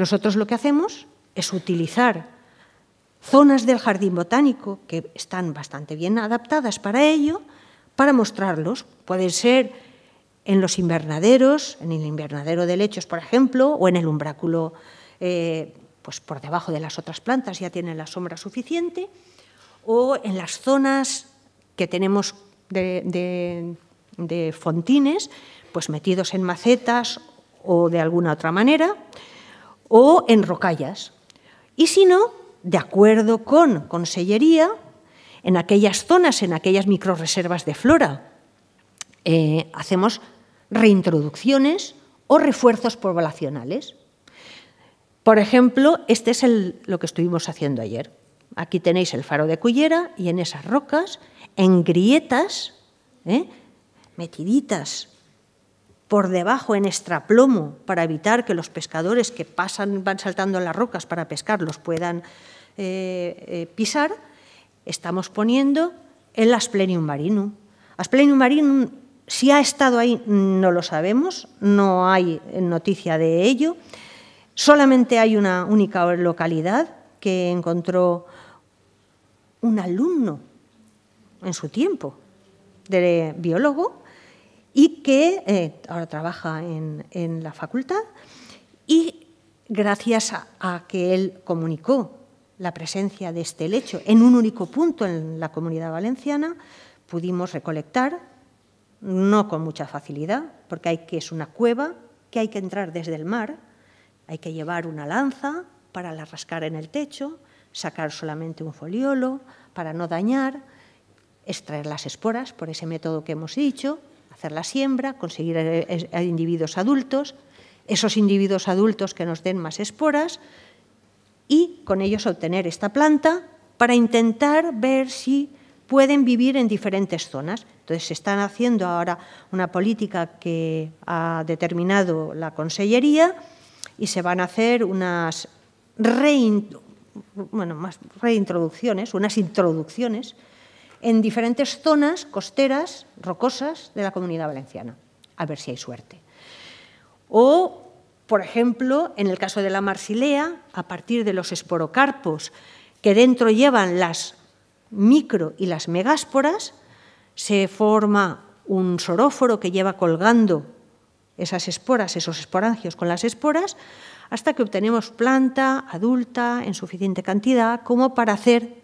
nosotros lo que hacemos es utilizar zonas del jardín botánico que están bastante bien adaptadas para ello, para mostrarlos. Pueden ser en los invernaderos, en el invernadero de lechos, por ejemplo, o en el umbráculo, eh, pues por debajo de las otras plantas ya tienen la sombra suficiente, o en las zonas que tenemos de, de fontines, pues metidos en macetas o de alguna otra manera o en rocallas. Y si no, de acuerdo con Consellería, en aquellas zonas, en aquellas microreservas de flora, eh, hacemos reintroducciones o refuerzos poblacionales. Por ejemplo, este es lo que estuvimos haciendo ayer. Aquí tenéis el faro de Cullera y en esas rocas, en grietas, eh, metiditas por debajo en extraplomo para evitar que los pescadores que pasan, van saltando en las rocas para pescar los puedan eh, eh, pisar, estamos poniendo el asplenium marinum. Asplenium marinum, si ha estado ahí, no lo sabemos, no hay noticia de ello. Solamente hay una única localidad que encontró un alumno en su tiempo de biólogo y que eh, ahora trabaja en, la facultad y gracias a, que él comunicó la presencia de este lecho en un único punto en la comunidad valenciana, pudimos recolectar, no con mucha facilidad, porque hay que es una cueva que hay que entrar desde el mar, hay que llevar una lanza para la rascar en el techo, sacar solamente un foliolo para no dañar, extraer las esporas por ese método que hemos dicho, hacer la siembra, conseguir eh, individuos adultos, esos individuos adultos que nos den más esporas y con ellos obtener esta planta para intentar ver si pueden vivir en diferentes zonas. Entonces, se están haciendo ahora una política que ha determinado la Consellería y se van a hacer unas más reintroducciones, unas introducciones en diferentes zonas costeras, rocosas, de la comunidad valenciana, a ver si hay suerte. O, por ejemplo, en el caso de la marsilea, a partir de los esporocarpos que dentro llevan las micro y las megásporas, se forma un soróforo que lleva colgando esas esporas, esos esporangios con las esporas, hasta que obtenemos planta adulta en suficiente cantidad como para hacer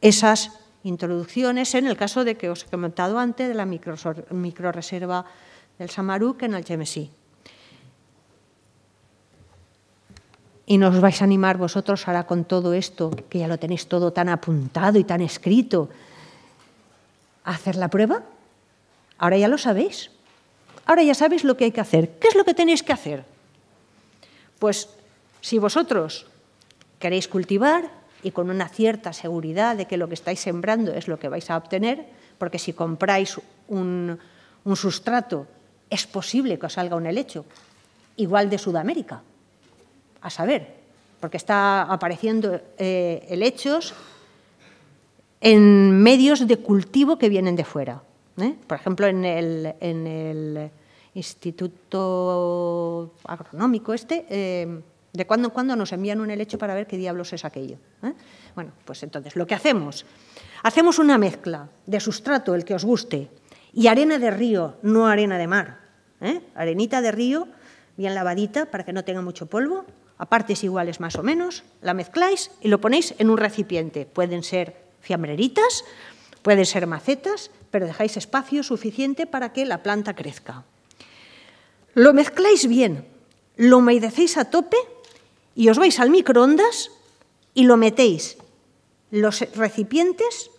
esas introducciones, en el caso de que os he comentado antes, de la microreserva del Samaruc en el GMSI. y nos vais a animar vosotros ahora con todo esto, que ya lo tenéis todo tan apuntado y tan escrito, a hacer la prueba. Ahora ya lo sabéis. Ahora ya sabéis lo que hay que hacer. ¿Qué es lo que tenéis que hacer? Pues si vosotros queréis cultivar, y con una cierta seguridad de que lo que estáis sembrando es lo que vais a obtener, porque si compráis un, sustrato es posible que os salga un helecho, igual de Sudamérica, a saber, porque está apareciendo eh, helechos en medios de cultivo que vienen de fuera. ¿eh? Por ejemplo, en el, en el Instituto Agronómico este... Eh, de cuando en cuando nos envían un helecho para ver qué diablos es aquello. ¿Eh? Bueno, pues entonces, lo que hacemos, hacemos una mezcla de sustrato, el que os guste, y arena de río, no arena de mar. ¿eh? Arenita de río, bien lavadita para que no tenga mucho polvo, a partes iguales más o menos, la mezcláis y lo ponéis en un recipiente. Pueden ser fiambreritas, pueden ser macetas, pero dejáis espacio suficiente para que la planta crezca. Lo mezcláis bien, lo humedecéis a tope y os vais al microondas y lo metéis. Los recipientes,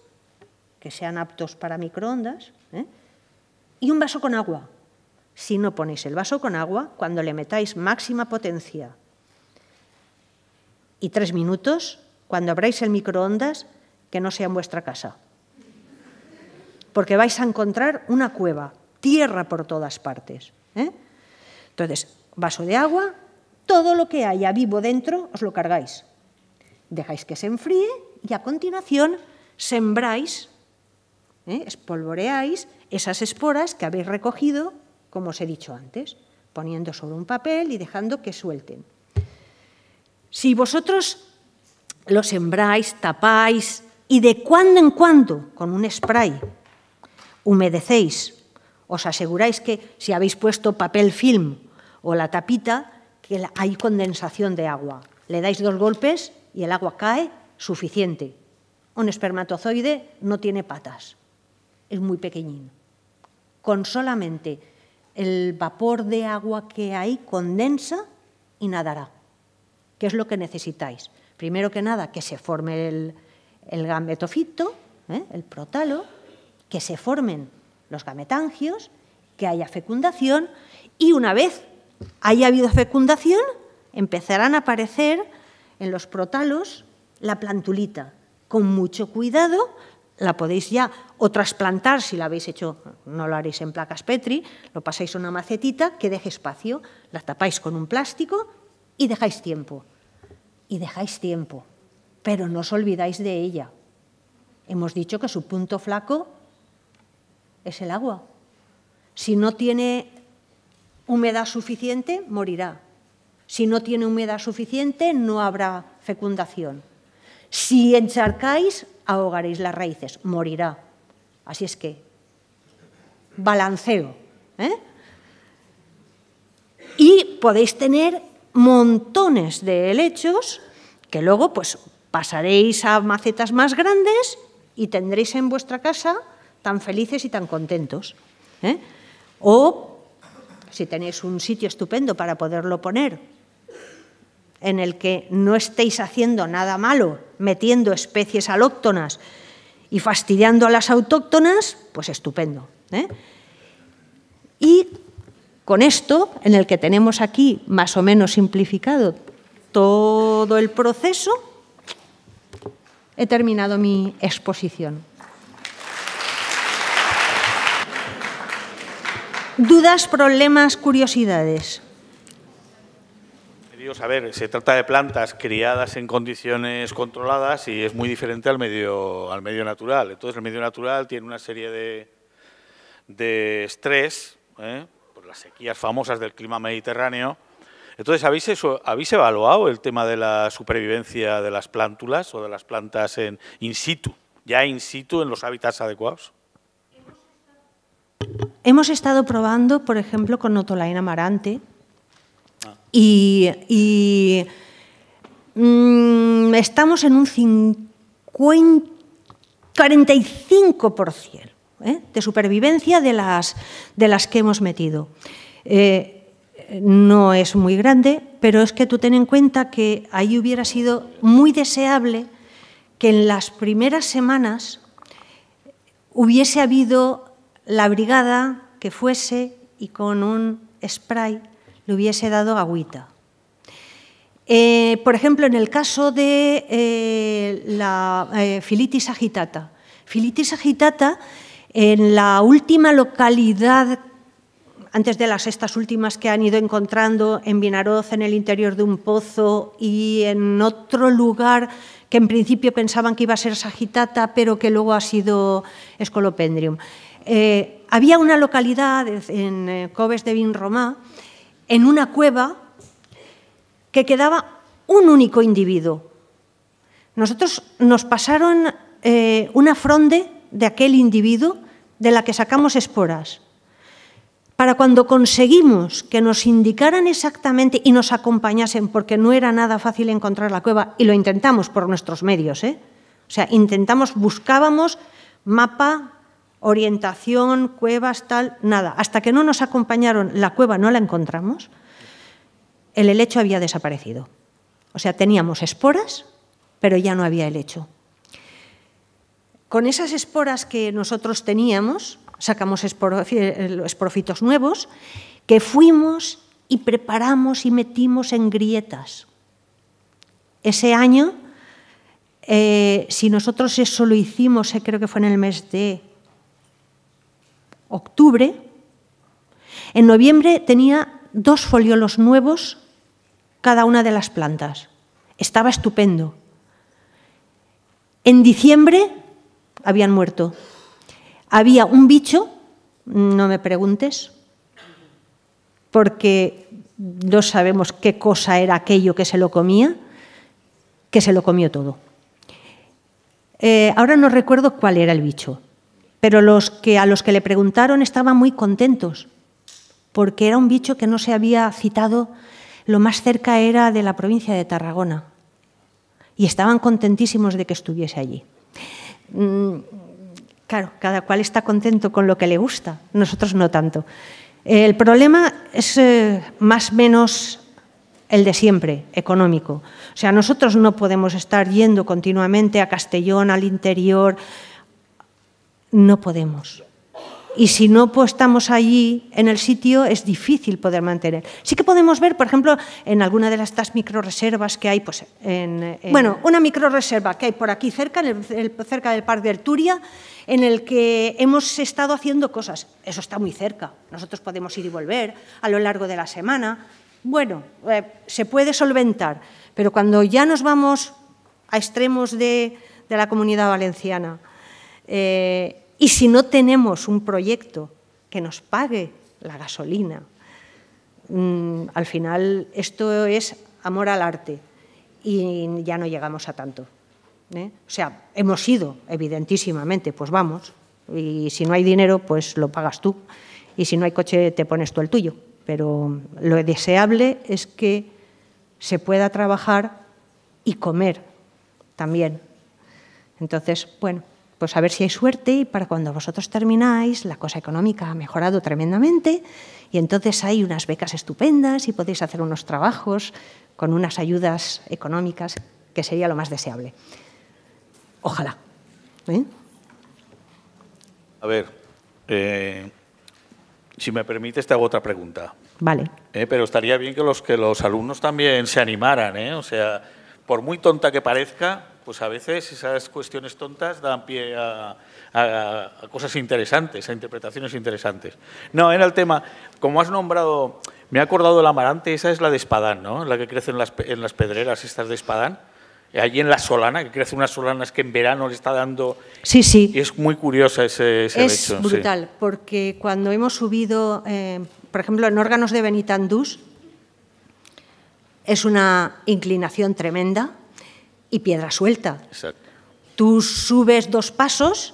que sean aptos para microondas, ¿eh? y un vaso con agua. Si no ponéis el vaso con agua, cuando le metáis máxima potencia y tres minutos, cuando abráis el microondas, que no sea en vuestra casa. Porque vais a encontrar una cueva, tierra por todas partes. ¿eh? Entonces, vaso de agua, todo lo que haya vivo dentro os lo cargáis. Dejáis que se enfríe y a continuación sembráis, ¿eh? espolvoreáis esas esporas que habéis recogido, como os he dicho antes, poniendo sobre un papel y dejando que suelten. Si vosotros lo sembráis, tapáis y de cuando en cuando, con un spray, humedecéis, os aseguráis que si habéis puesto papel film o la tapita, hay condensación de agua. Le dais dos golpes y el agua cae suficiente. Un espermatozoide no tiene patas, es muy pequeñín. Con solamente el vapor de agua que hay condensa y nadará. ¿Qué es lo que necesitáis? Primero que nada, que se forme el, gametofito, ¿eh? el protalo, que se formen los gametangios, que haya fecundación y una vez haya habido fecundación, empezarán a aparecer en los protalos la plantulita. Con mucho cuidado la podéis ya o trasplantar, si la habéis hecho, no lo haréis en placas Petri, lo pasáis a una macetita que deje espacio, la tapáis con un plástico y dejáis tiempo. Y dejáis tiempo, pero no os olvidáis de ella. Hemos dicho que su punto flaco es el agua. Si no tiene humedad suficiente, morirá. Si no tiene humedad suficiente, no habrá fecundación. Si encharcáis, ahogaréis las raíces, morirá. Así es que, balanceo. ¿eh? Y podéis tener montones de helechos que luego pues, pasaréis a macetas más grandes y tendréis en vuestra casa tan felices y tan contentos. ¿eh? O si tenéis un sitio estupendo para poderlo poner, en el que no estéis haciendo nada malo, metiendo especies alóctonas y fastidiando a las autóctonas, pues estupendo. ¿eh? Y con esto, en el que tenemos aquí más o menos simplificado todo el proceso, he terminado mi exposición. Dudas, problemas, curiosidades. a ver, se trata de plantas criadas en condiciones controladas y es muy diferente al medio, al medio natural. Entonces, el medio natural tiene una serie de, de estrés, ¿eh? por las sequías famosas del clima mediterráneo. Entonces, ¿habéis, eso, evaluado el tema de la supervivencia de las plántulas o de las plantas en in situ, ya in situ en los hábitats adecuados? hemos estado probando, por ejemplo, con Otolaina marante y, mm, estamos en un 45% ¿eh? de supervivencia de las, de las que hemos metido. Eh, no es muy grande, pero es que tú ten en cuenta que ahí hubiera sido muy deseable que en las primeras semanas hubiese habido la brigada que fuese y con un spray le hubiese dado agüita. Eh, por ejemplo, en el caso de eh, la eh, filitis agitata. Filitis agitata, en la última localidad, antes de las estas últimas que han ido encontrando en Vinaroz, en el interior de un pozo y en otro lugar que en principio pensaban que iba a ser sagitata, pero que luego ha sido escolopendrium. Eh, había una localidad en eh, Cobes de Vinromá, en una cueva, que quedaba un único individuo. Nosotros nos pasaron eh, una fronde de aquel individuo de la que sacamos esporas. Para cuando conseguimos que nos indicaran exactamente y nos acompañasen, porque no era nada fácil encontrar la cueva, y lo intentamos por nuestros medios, o sea, intentamos, buscábamos mapa, orientación, cuevas, tal, nada. Hasta que no nos acompañaron, la cueva no la encontramos, el helecho había desaparecido. O sea, teníamos esporas, pero ya no había helecho. Con esas esporas que nosotros teníamos, sacamos esporofitos eh, nuevos, que fuimos y preparamos y metimos en grietas. Ese año, eh, si nosotros eso lo hicimos, eh, creo que fue en el mes de octubre. En noviembre tenía dos foliolos nuevos cada una de las plantas. Estaba estupendo. En diciembre habían muerto. Había un bicho, no me preguntes, porque no sabemos qué cosa era aquello que se lo comía, que se lo comió todo. Eh, ahora no recuerdo cuál era el bicho, pero los que, a los que le preguntaron estaban muy contentos, porque era un bicho que no se había citado, lo más cerca era de la provincia de Tarragona, y estaban contentísimos de que estuviese allí. Mm, claro, cada cual está contento con lo que le gusta, nosotros no tanto. El problema es eh, más o menos el de siempre, económico. O sea, nosotros no podemos estar yendo continuamente a Castellón, al interior, no podemos. Y si no estamos allí en el sitio, es difícil poder mantener. Sí que podemos ver, por ejemplo, en alguna de estas microreservas que hay, pues, bueno, una microreserva que hay por aquí cerca, cerca del Parque de Arturia, en el que hemos estado haciendo cosas. Eso está muy cerca. Nosotros podemos ir y volver a lo largo de la semana. Bueno, eh, se puede solventar, pero cuando ya nos vamos a extremos de la comunidad valenciana, eh, y si no tenemos un proyecto que nos pague la gasolina, mm, al final esto es amor al arte y ya no llegamos a tanto. ¿eh? O sea, hemos ido, evidentísimamente, pues vamos, y si no hay dinero, pues lo pagas tú, y si no hay coche, te pones tú el tuyo. Pero lo deseable es que se pueda trabajar y comer también. Entonces, bueno pues a ver si hay suerte y para cuando vosotros termináis la cosa económica ha mejorado tremendamente y entonces hay unas becas estupendas y podéis hacer unos trabajos con unas ayudas económicas que sería lo más deseable. Ojalá. ¿eh? A ver, eh, si me permites te hago otra pregunta. Vale. Eh, pero estaría bien que los, que los alumnos también se animaran, O sea, por muy tonta que parezca, pues a veces esas cuestiones tontas dan pie a, cosas interesantes, a interpretaciones interesantes. No, era el tema, como has nombrado, me ha acordado el amarante, esa es la de Espadán, ¿no? La que crece en las, pedreras, estas de Espadán allí en la solana, que crece unas solanas que en verano le está dando... Sí, sí. es muy curiosa ese, ese es brutal, porque cuando hemos subido, eh, por ejemplo, en órganos de Benitandús, es una inclinación tremenda, y piedra suelta. Tú subes dos pasos,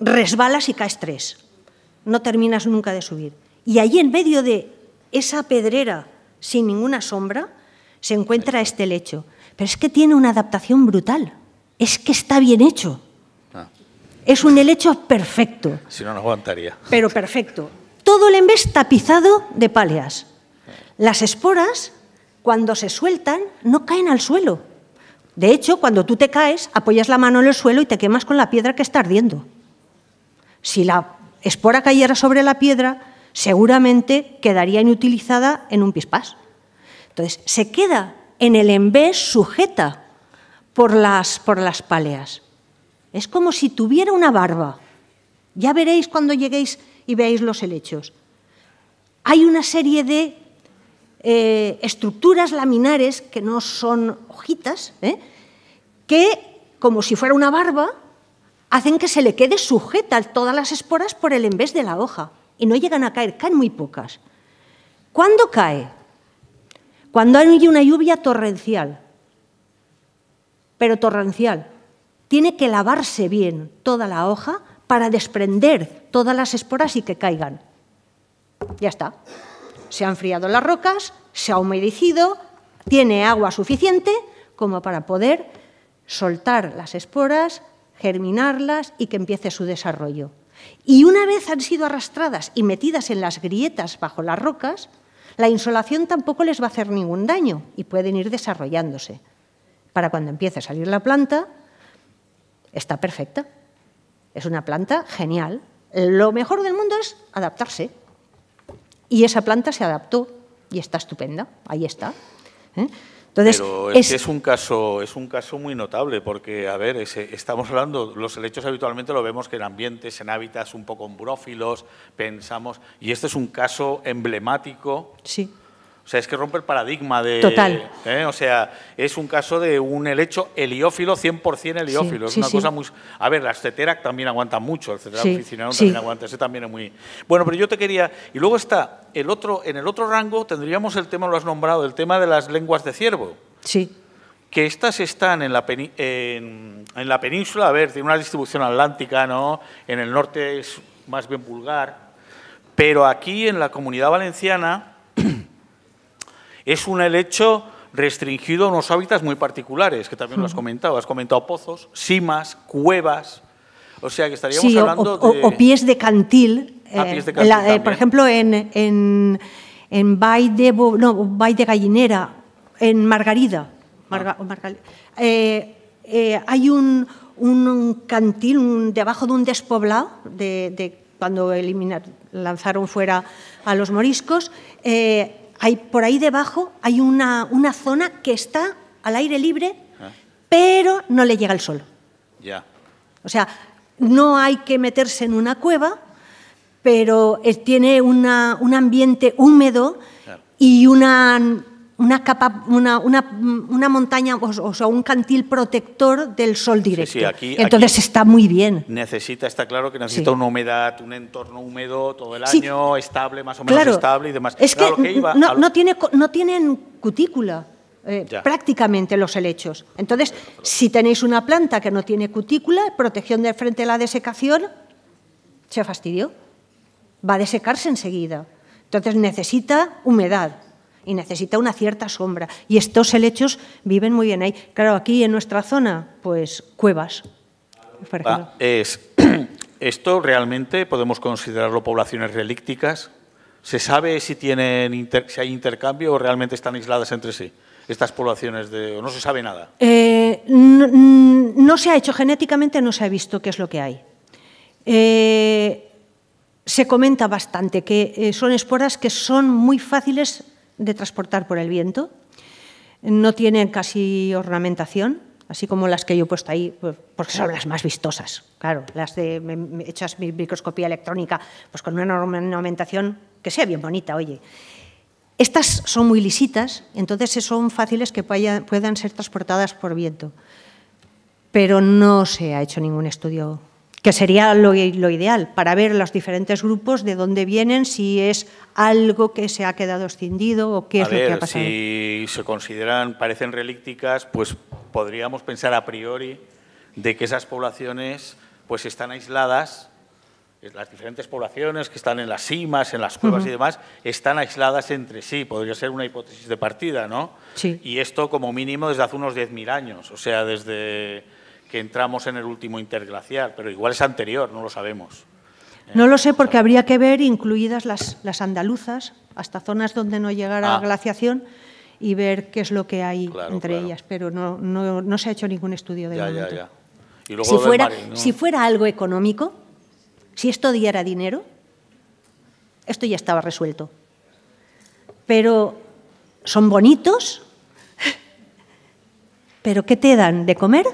resbalas y caes tres. No terminas nunca de subir. Y allí en medio de esa pedrera sin ninguna sombra se encuentra este lecho. Pero es que tiene una adaptación brutal. Es que está bien hecho. Ah. Es un helecho perfecto. Si no, no aguantaría. Pero perfecto. Todo el está tapizado de paleas. Ah. Las esporas, cuando se sueltan, no caen al suelo de hecho, cuando tú te caes, apoyas la mano en el suelo y te quemas con la piedra que está ardiendo. Si la espora cayera sobre la piedra, seguramente quedaría inutilizada en un pispás. Entonces, se queda en el embés sujeta por las, por las paleas. Es como si tuviera una barba. Ya veréis cuando lleguéis y veáis los helechos. Hay una serie de eh, estructuras laminares que no son hojitas, ¿eh? que, como si fuera una barba, hacen que se le quede sujeta todas las esporas por el envés de la hoja y no llegan a caer, caen muy pocas. ¿Cuándo cae? Cuando hay una lluvia torrencial, pero torrencial. Tiene que lavarse bien toda la hoja para desprender todas las esporas y que caigan. Ya está se han enfriado las rocas, se ha humedecido, tiene agua suficiente como para poder soltar las esporas, germinarlas y que empiece su desarrollo. Y una vez han sido arrastradas y metidas en las grietas bajo las rocas, la insolación tampoco les va a hacer ningún daño y pueden ir desarrollándose. Para cuando empiece a salir la planta, está perfecta. Es una planta genial. Lo mejor del mundo es adaptarse. Y esa planta se adaptó y está estupenda, ahí está. ¿eh? Entonces, Pero es, un caso, es un caso muy notable porque, a ver, estamos hablando, los helechos habitualmente lo vemos que en ambientes, en hábitats un poco hombrófilos, pensamos, y este es un caso emblemático. Sí o sea, es que rompe el paradigma de... Total. ¿eh? O sea, es un caso de un helecho heliófilo, 100% heliófilo. es una cosa muy... A ver, la ceterac también aguanta mucho, el ceterac oficina también aguanta, ese también es muy... Bueno, pero yo te quería... Y luego está, el otro, en el otro rango tendríamos el tema, lo has nombrado, el tema de las lenguas de ciervo. Sí. Que estas están en la, en la península, a ver, tiene una distribución atlántica, ¿no? En el norte es más bien vulgar, pero aquí en la comunidad valenciana es un helecho restringido a unos hábitats muy particulares, que también lo has comentado. Has comentado pozos, simas, cuevas. O sea, que estaríamos hablando o, de... O pies de cantil. Ah, eh, eh, por ejemplo, en, en, Bay de, no, Gallinera, en Margarida, ah. eh, hay un, cantil debajo de un despoblado, de, cuando lanzaron fuera a los moriscos, por ahí debajo hay una, zona que está al aire libre, ah. pero no le llega el sol. Ya. O sea, no hay que meterse en una cueva, pero eh, tiene un ambiente húmedo y una una, capa, una, una, montaña, o, sea, un cantil protector del sol directo. aquí, Entonces está muy bien. Necesita, está claro que necesita una humedad, un entorno húmedo todo el año, estable, más o menos estable y demás. Es que, no, tiene, no tienen cutícula. Eh, prácticamente los helechos. Entonces, si tenéis una planta que no tiene cutícula, protección del frente a la desecación, se fastidió. Va a desecarse enseguida. Entonces necesita humedad, y necesita una cierta sombra. Y estos helechos viven muy bien ahí. Claro, aquí en nuestra zona, pues cuevas. Ah, es, esto realmente podemos considerarlo poblaciones relícticas. ¿Se sabe si, tienen si hay intercambio o realmente están aisladas entre sí? estas poblaciones de, no se sabe nada? Eh, no, se ha hecho genéticamente, no se ha visto qué es lo que hay. Eh, se comenta bastante que eh, son esporas que son muy fáciles de transportar por el viento. No tienen casi ornamentación, así como las que yo he puesto ahí, pues, porque son las más vistosas, claro, las de hechas microscopía electrónica, pues con una ornamentación que sea bien bonita, oye. Estas son muy lisitas, entonces son fáciles que puedan ser transportadas por viento, pero no se ha hecho ningún estudio que sería lo, ideal, para ver los diferentes grupos de dónde vienen, si es algo que se ha quedado escindido o qué es lo que ha pasado. Si se consideran, parecen relícticas, pues podríamos pensar a priori de que esas poblaciones pues están aisladas, las diferentes poblaciones que están en las cimas, en las cuevas y demás, están aisladas entre sí, podría ser una hipótesis de partida, ¿no? Sí. Y esto como mínimo desde hace unos 10.000 años, o sea, desde entramos en el último interglacial, pero igual es anterior, no lo sabemos. No lo sé eh, porque habría que ver incluidas las, andaluzas, hasta zonas donde no llegara la ah. glaciación y ver qué es lo que hay entre ellas, pero no, se ha hecho ningún estudio de momento. si, fuera, si fuera algo económico, si esto diera dinero, esto ya estaba resuelto. Pero son bonitos, pero ¿qué te dan de comer?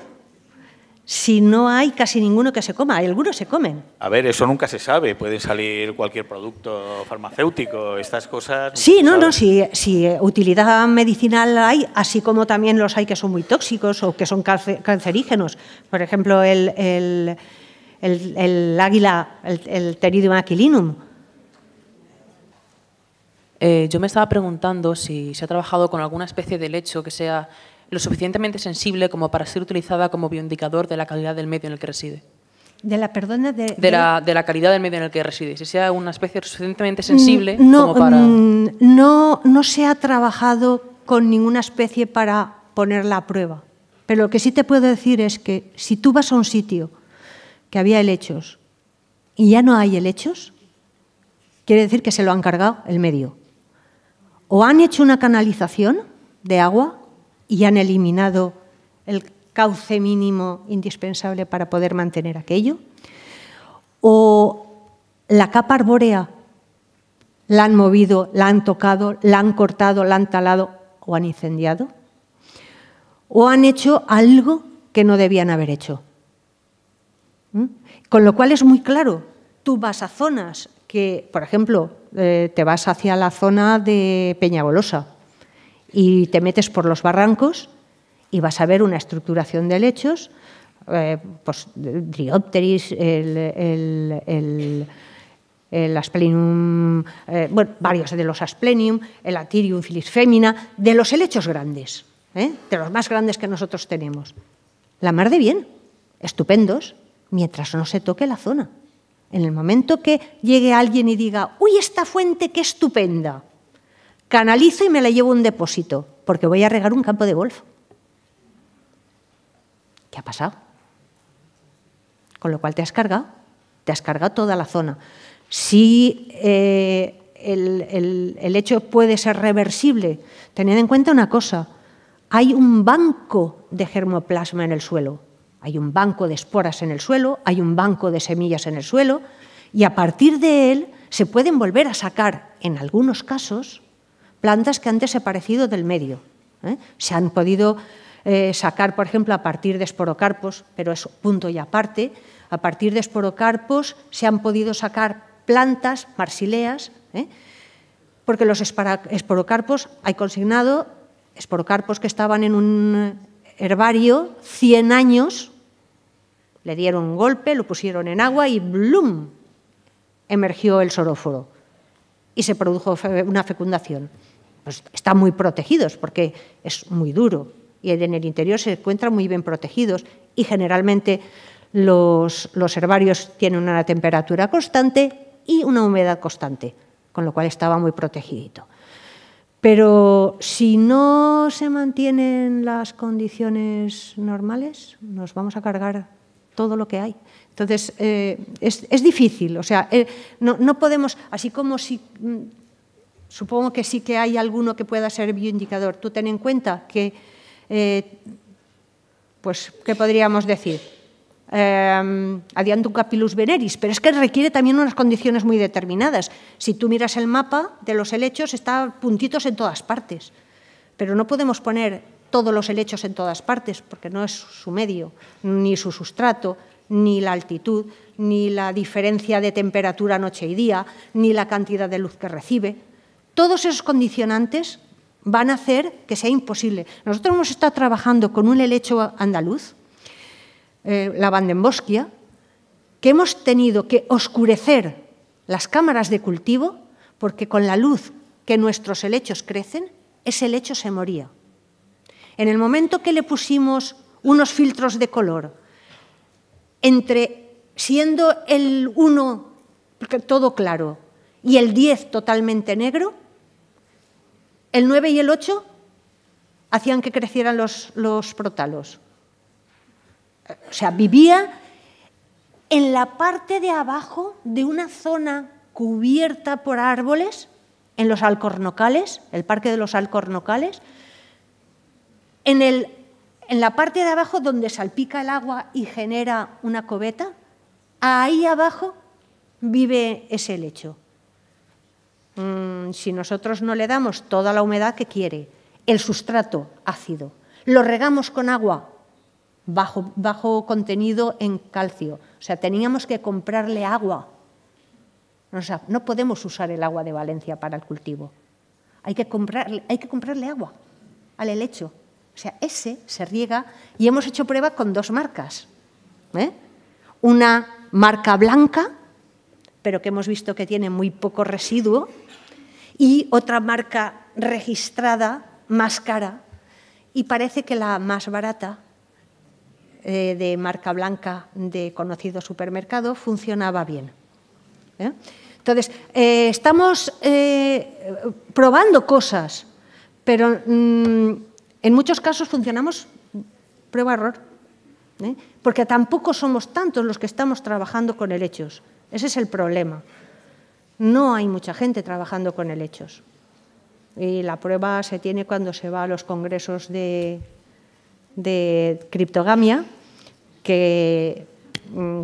si no hay casi ninguno que se coma. Algunos se comen. A ver, eso nunca se sabe. Puede salir cualquier producto farmacéutico, estas cosas. Sí, no, no, si, utilidad medicinal hay, así como también los hay que son muy tóxicos o que son cancerígenos. Por ejemplo, el, águila, el, Teridium aquilinum. Eh, yo me estaba preguntando si se ha trabajado con alguna especie de lecho que sea lo suficientemente sensible como para ser utilizada como bioindicador de la calidad del medio en el que reside. De la, de, la, de la calidad del medio en el que reside, si sea una especie suficientemente sensible mm, no, como para... Mm, no, no se ha trabajado con ninguna especie para ponerla a prueba, pero lo que sí te puedo decir es que si tú vas a un sitio que había helechos y ya no hay helechos, quiere decir que se lo han cargado el medio. O han hecho una canalización de agua y han eliminado el cauce mínimo indispensable para poder mantener aquello. O la capa arbórea la han movido, la han tocado, la han cortado, la han talado o han incendiado. O han hecho algo que no debían haber hecho. ¿Mm? Con lo cual es muy claro, tú vas a zonas que, por ejemplo, eh, te vas hacia la zona de Peñabolosa y te metes por los barrancos y vas a ver una estructuración de helechos, eh, pues, Dryopteris, el, Asplenium, eh, bueno, varios de los Asplenium, el Atirium filis femina, de los helechos grandes, ¿eh? de los más grandes que nosotros tenemos. La mar de bien, estupendos, mientras no se toque la zona. En el momento que llegue alguien y diga, uy, esta fuente, qué estupenda, canalizo y me la llevo a un depósito, porque voy a regar un campo de golf. ¿Qué ha pasado? Con lo cual te has cargado, te has cargado toda la zona. Si eh, el hecho puede ser reversible, tened en cuenta una cosa, hay un banco de germoplasma en el suelo, hay un banco de esporas en el suelo, hay un banco de semillas en el suelo, y a partir de él se pueden volver a sacar, en algunos casos, plantas que han desaparecido del medio. ¿eh? Se han podido eh, sacar, por ejemplo, a partir de esporocarpos, pero es punto y aparte. A partir de esporocarpos se han podido sacar plantas marsileas, ¿eh? porque los esporocarpos, hay consignado esporocarpos que estaban en un herbario 100 años, le dieron un golpe, lo pusieron en agua y ¡blum! emergió el soróforo y se produjo una fecundación pues están muy protegidos porque es muy duro y en el interior se encuentran muy bien protegidos y generalmente los, los herbarios tienen una temperatura constante y una humedad constante, con lo cual estaba muy protegido. Pero si no se mantienen las condiciones normales, nos vamos a cargar todo lo que hay. Entonces, eh, es, difícil, o sea, eh, no, no, podemos, así como si mm, Supongo que sí que hay alguno que pueda ser bioindicador. Tú ten en cuenta que, eh, pues, ¿qué podríamos decir? Eh, em, adiantum capillus veneris, pero es que requiere también unas condiciones muy determinadas. Si tú miras el mapa de los helechos, está puntitos en todas partes, pero no podemos poner todos los helechos en todas partes, porque no es su medio, ni su sustrato, ni la altitud, ni la diferencia de temperatura noche y día, ni la cantidad de luz que recibe. Todos esos condicionantes van a hacer que sea imposible. Nosotros hemos estado trabajando con un helecho andaluz, banda eh, la Bosquia, que hemos tenido que oscurecer las cámaras de cultivo porque con la luz que nuestros helechos crecen, ese helecho se moría. En el momento que le pusimos unos filtros de color, entre siendo el 1 todo claro y el 10 totalmente negro, el 9 y el 8 hacían que crecieran los, los protalos. O sea, vivía en la parte de abajo de una zona cubierta por árboles, en los alcornocales, el parque de los alcornocales, en, el, en la parte de abajo donde salpica el agua y genera una cobeta, ahí abajo vive ese lecho. Mm, si nosotros no le damos toda la humedad que quiere, el sustrato ácido, lo regamos con agua, bajo, contenido en calcio, o sea, teníamos que comprarle agua. O sea, no podemos usar el agua de Valencia para el cultivo. Hay que, comprarle, hay que comprarle agua al helecho. O sea, ese se riega y hemos hecho prueba con dos marcas. ¿eh? Una marca blanca pero que hemos visto que tiene muy poco residuo, y otra marca registrada más cara, y parece que la más barata eh, de marca blanca de conocido supermercado funcionaba bien. ¿eh? Entonces, eh, estamos probando cosas, pero mm, en muchos casos funcionamos prueba-error, porque tampoco somos tantos los que estamos trabajando con el hechos. Ese es el problema. No hay mucha gente trabajando con helechos. Y la prueba se tiene cuando se va a los congresos de, criptogamia, que mm,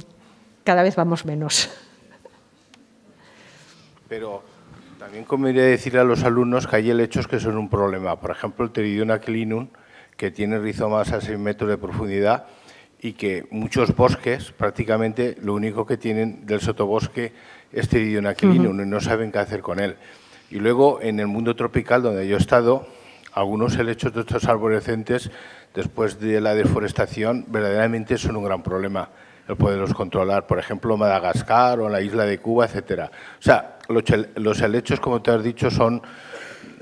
cada vez vamos menos. Pero también conviene decir a los alumnos que hay helechos que son un problema. Por ejemplo, el Teridium clinum, que tiene rizomas a 6 metros de profundidad, y que muchos bosques prácticamente lo único que tienen del sotobosque es teridion no saben qué hacer con él. Y luego en el mundo tropical donde yo he estado, algunos helechos de estos arborescentes después de la deforestación verdaderamente son un gran problema el poderlos controlar, por ejemplo Madagascar o la isla de Cuba, etcétera. O sea, los helechos, como te has dicho, son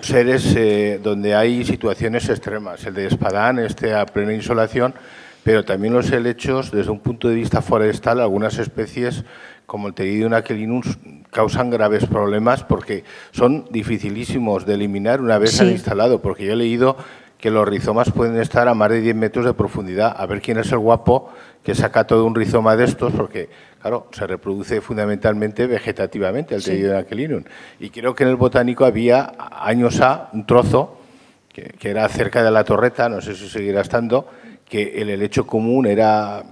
seres eh, donde hay situaciones extremas. El de Espadán, este a plena insolación, pero también los helechos, desde un punto de vista forestal, algunas especies como el Teridium aquilinum causan graves problemas porque son dificilísimos de eliminar una vez han instalado, porque yo he leído que los rizomas pueden estar a más de 10 metros de profundidad. A ver quién es el guapo que saca todo un rizoma de estos, porque, claro, se reproduce fundamentalmente vegetativamente el sí. Aquilinum. Y creo que en el botánico había años A un trozo que, era cerca de la torreta, no sé si seguirá estando, que el hecho común era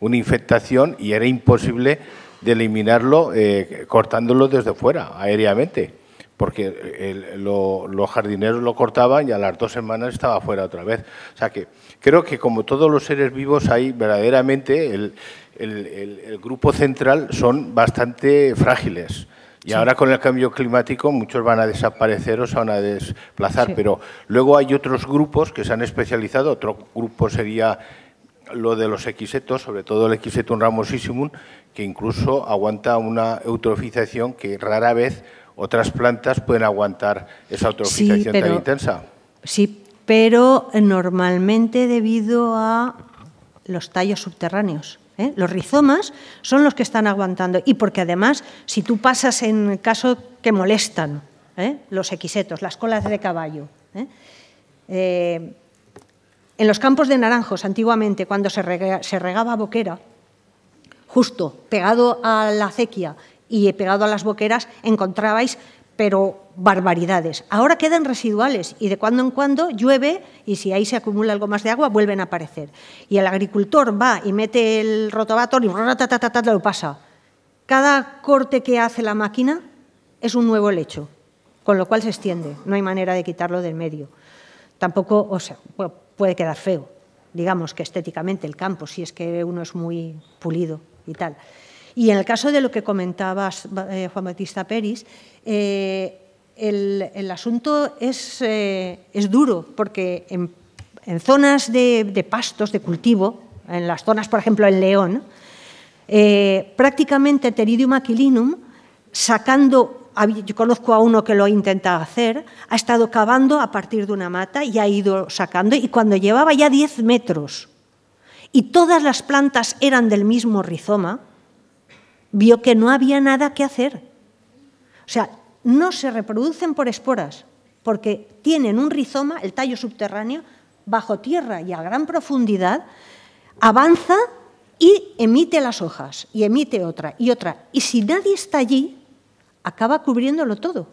una infectación y era imposible de eliminarlo eh, cortándolo desde fuera, aéreamente, porque los jardineros lo cortaban y a las dos semanas estaba fuera otra vez. O sea que creo que como todos los seres vivos hay verdaderamente el grupo central son bastante frágiles y ahora con el cambio climático muchos van a desaparecer o se van a desplazar, pero luego hay otros grupos que se han especializado, otro grupo sería lo de los equisetos, sobre todo el equisetum ramosissimum, que incluso aguanta una eutrofización que rara vez otras plantas pueden aguantar esa eutrofización tan intensa. Sí, pero normalmente debido a los tallos subterráneos. ¿eh? Los rizomas son los que están aguantando y porque además, si tú pasas en el caso que molestan ¿eh? los equisetos, las colas de caballo, ¿eh? en los campos de naranjos antiguamente, cuando se, se regaba boquera, justo pegado a la acequia y pegado a las boqueras, encontrabais pero barbaridades. Ahora quedan residuales y de cuando en cuando llueve y si ahí se acumula algo más de agua vuelven a aparecer. Y el agricultor va y mete el rotovator y lo pasa. Cada corte que hace la máquina es un nuevo lecho, con lo cual se extiende, no hay manera de quitarlo del medio. Tampoco, o sea, puede quedar feo, digamos que estéticamente el campo, si es que uno es muy pulido y tal. Y en el caso de lo que comentabas, eh, Juan Bautista Peris, eh, el, asunto es, eh, duro, porque en, zonas de, de, pastos, de cultivo, en las zonas, por ejemplo, en León, prácticamente Teridium aquilinum, sacando, yo conozco a uno que lo ha intentado hacer, ha estado cavando a partir de una mata y ha ido sacando, y cuando llevaba ya 10 metros y todas las plantas eran del mismo rizoma, vio que no había nada que hacer. O sea, no se reproducen por esporas, porque tienen un rizoma, el tallo subterráneo, bajo tierra y a gran profundidad, avanza y emite las hojas, y emite otra, y otra. Y si nadie está allí, acaba cubriéndolo todo.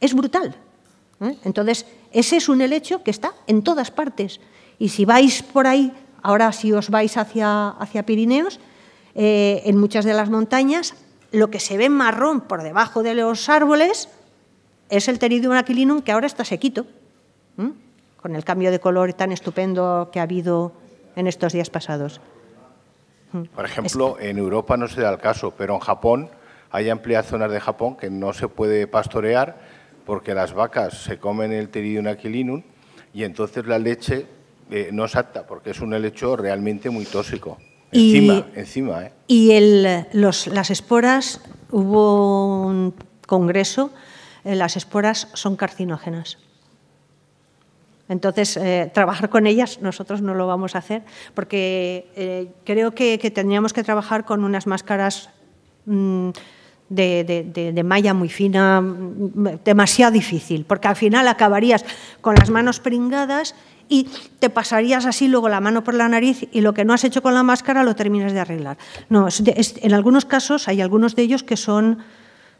Es brutal. ¿eh? Entonces, ese es un helecho que está en todas partes. Y si vais por ahí, ahora si os vais hacia, hacia Pirineos, eh, en muchas de las montañas, lo que se ve marrón por debajo de los árboles es el Teridium aquilinum que ahora está sequito, con el cambio de color tan estupendo que ha habido en estos días pasados. Por ejemplo, en Europa no se da el caso, pero en Japón hay amplias zonas de Japón que no se puede pastorear porque las vacas se comen el Teridium aquilinum y entonces la leche eh, no es apta porque es un helecho realmente muy tóxico. ¿eh? y, el, las esporas, hubo un congreso, eh, las esporas son carcinógenas. Entonces, eh, trabajar con ellas nosotros no lo vamos a hacer, porque creo que, tendríamos que trabajar con unas máscaras mm, de, malla muy fina, mm, demasiado difícil, porque al final acabarías con las manos pringadas y te pasarías así luego la mano por la nariz y lo que no has hecho con la máscara lo terminas de arreglar. No, en algunos casos hay algunos de ellos que son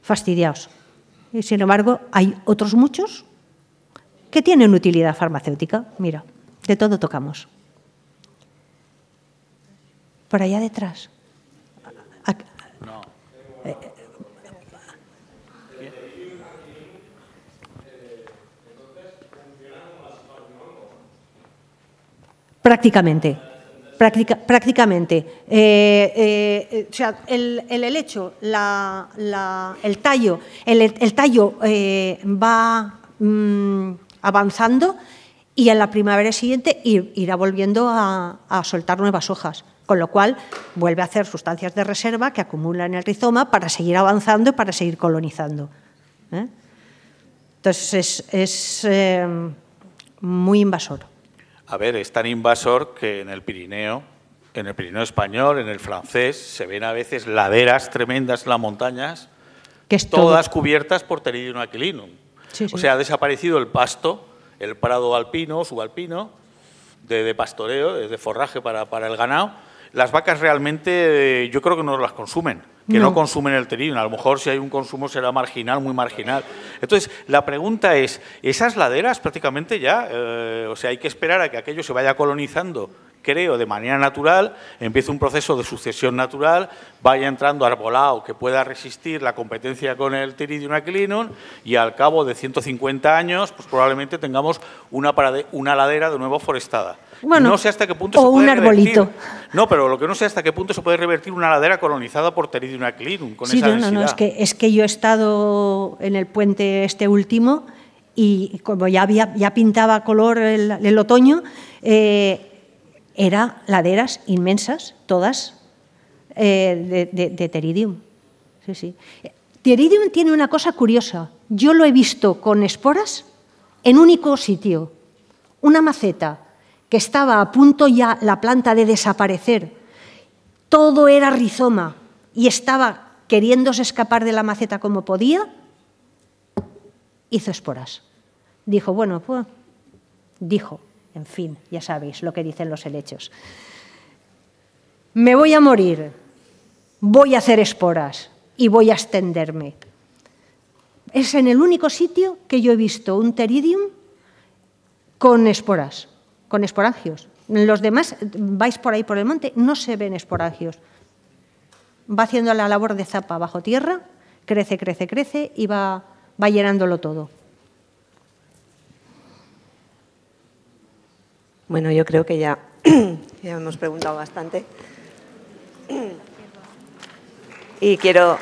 fastidiados. Y sin embargo, hay otros muchos que tienen utilidad farmacéutica. Mira, de todo tocamos. Por allá detrás. Prácticamente. prácticamente. Eh, eh, eh, o sea, el, el helecho, la, el tallo, el, tallo va mm, avanzando y en la primavera siguiente irá volviendo a, soltar nuevas hojas, con lo cual vuelve a hacer sustancias de reserva que acumula en el rizoma para seguir avanzando y para seguir colonizando. Entonces es, es muy invasor a ver, es tan invasor que en el Pirineo, en el Pirineo español, en el francés, se ven a veces laderas tremendas las montañas, que todas cubiertas por terreno aquilinum. O sea, ha desaparecido el pasto, el prado alpino, subalpino, de, de pastoreo, de, forraje para, para el ganado, las vacas realmente eh, yo creo que no las consumen, que no, consumen el terino. A lo mejor si hay un consumo será marginal, muy marginal. Entonces, la pregunta es, esas laderas prácticamente ya, eh, o sea, hay que esperar a que aquello se vaya colonizando creo de manera natural, empieza un proceso de sucesión natural, vaya entrando arbolado que pueda resistir la competencia con el Teridium aquilinum y al cabo de 150 años, pues probablemente tengamos una, una ladera de nuevo forestada. Bueno, no sé hasta qué punto o un arbolito. No, pero lo que no sé hasta qué punto se puede revertir una ladera colonizada por Teridium aclinum con sí, no, no, es que, es que yo he estado en el puente este último y como ya, había, ya pintaba color el, otoño, eh, eran laderas inmensas, todas eh, de, Teridium. Teridium tiene una cosa curiosa. Yo lo he visto con esporas en único sitio. Una maceta que estaba a punto ya la planta de desaparecer. Todo era rizoma y estaba queriéndose escapar de la maceta como podía. Hizo esporas. Dijo, bueno, pues, dijo, en fin, ya sabéis lo que dicen los helechos. Me voy a morir, voy a hacer esporas y voy a extenderme. Es en el único sitio que yo he visto un teridium con esporas, con esporangios. Los demás, vais por ahí por el monte, no se ven esporangios. Va haciendo la labor de zapa bajo tierra, crece, crece, crece y va, va llenándolo todo. Bueno, yo creo que ya, ya hemos preguntado bastante. Y quiero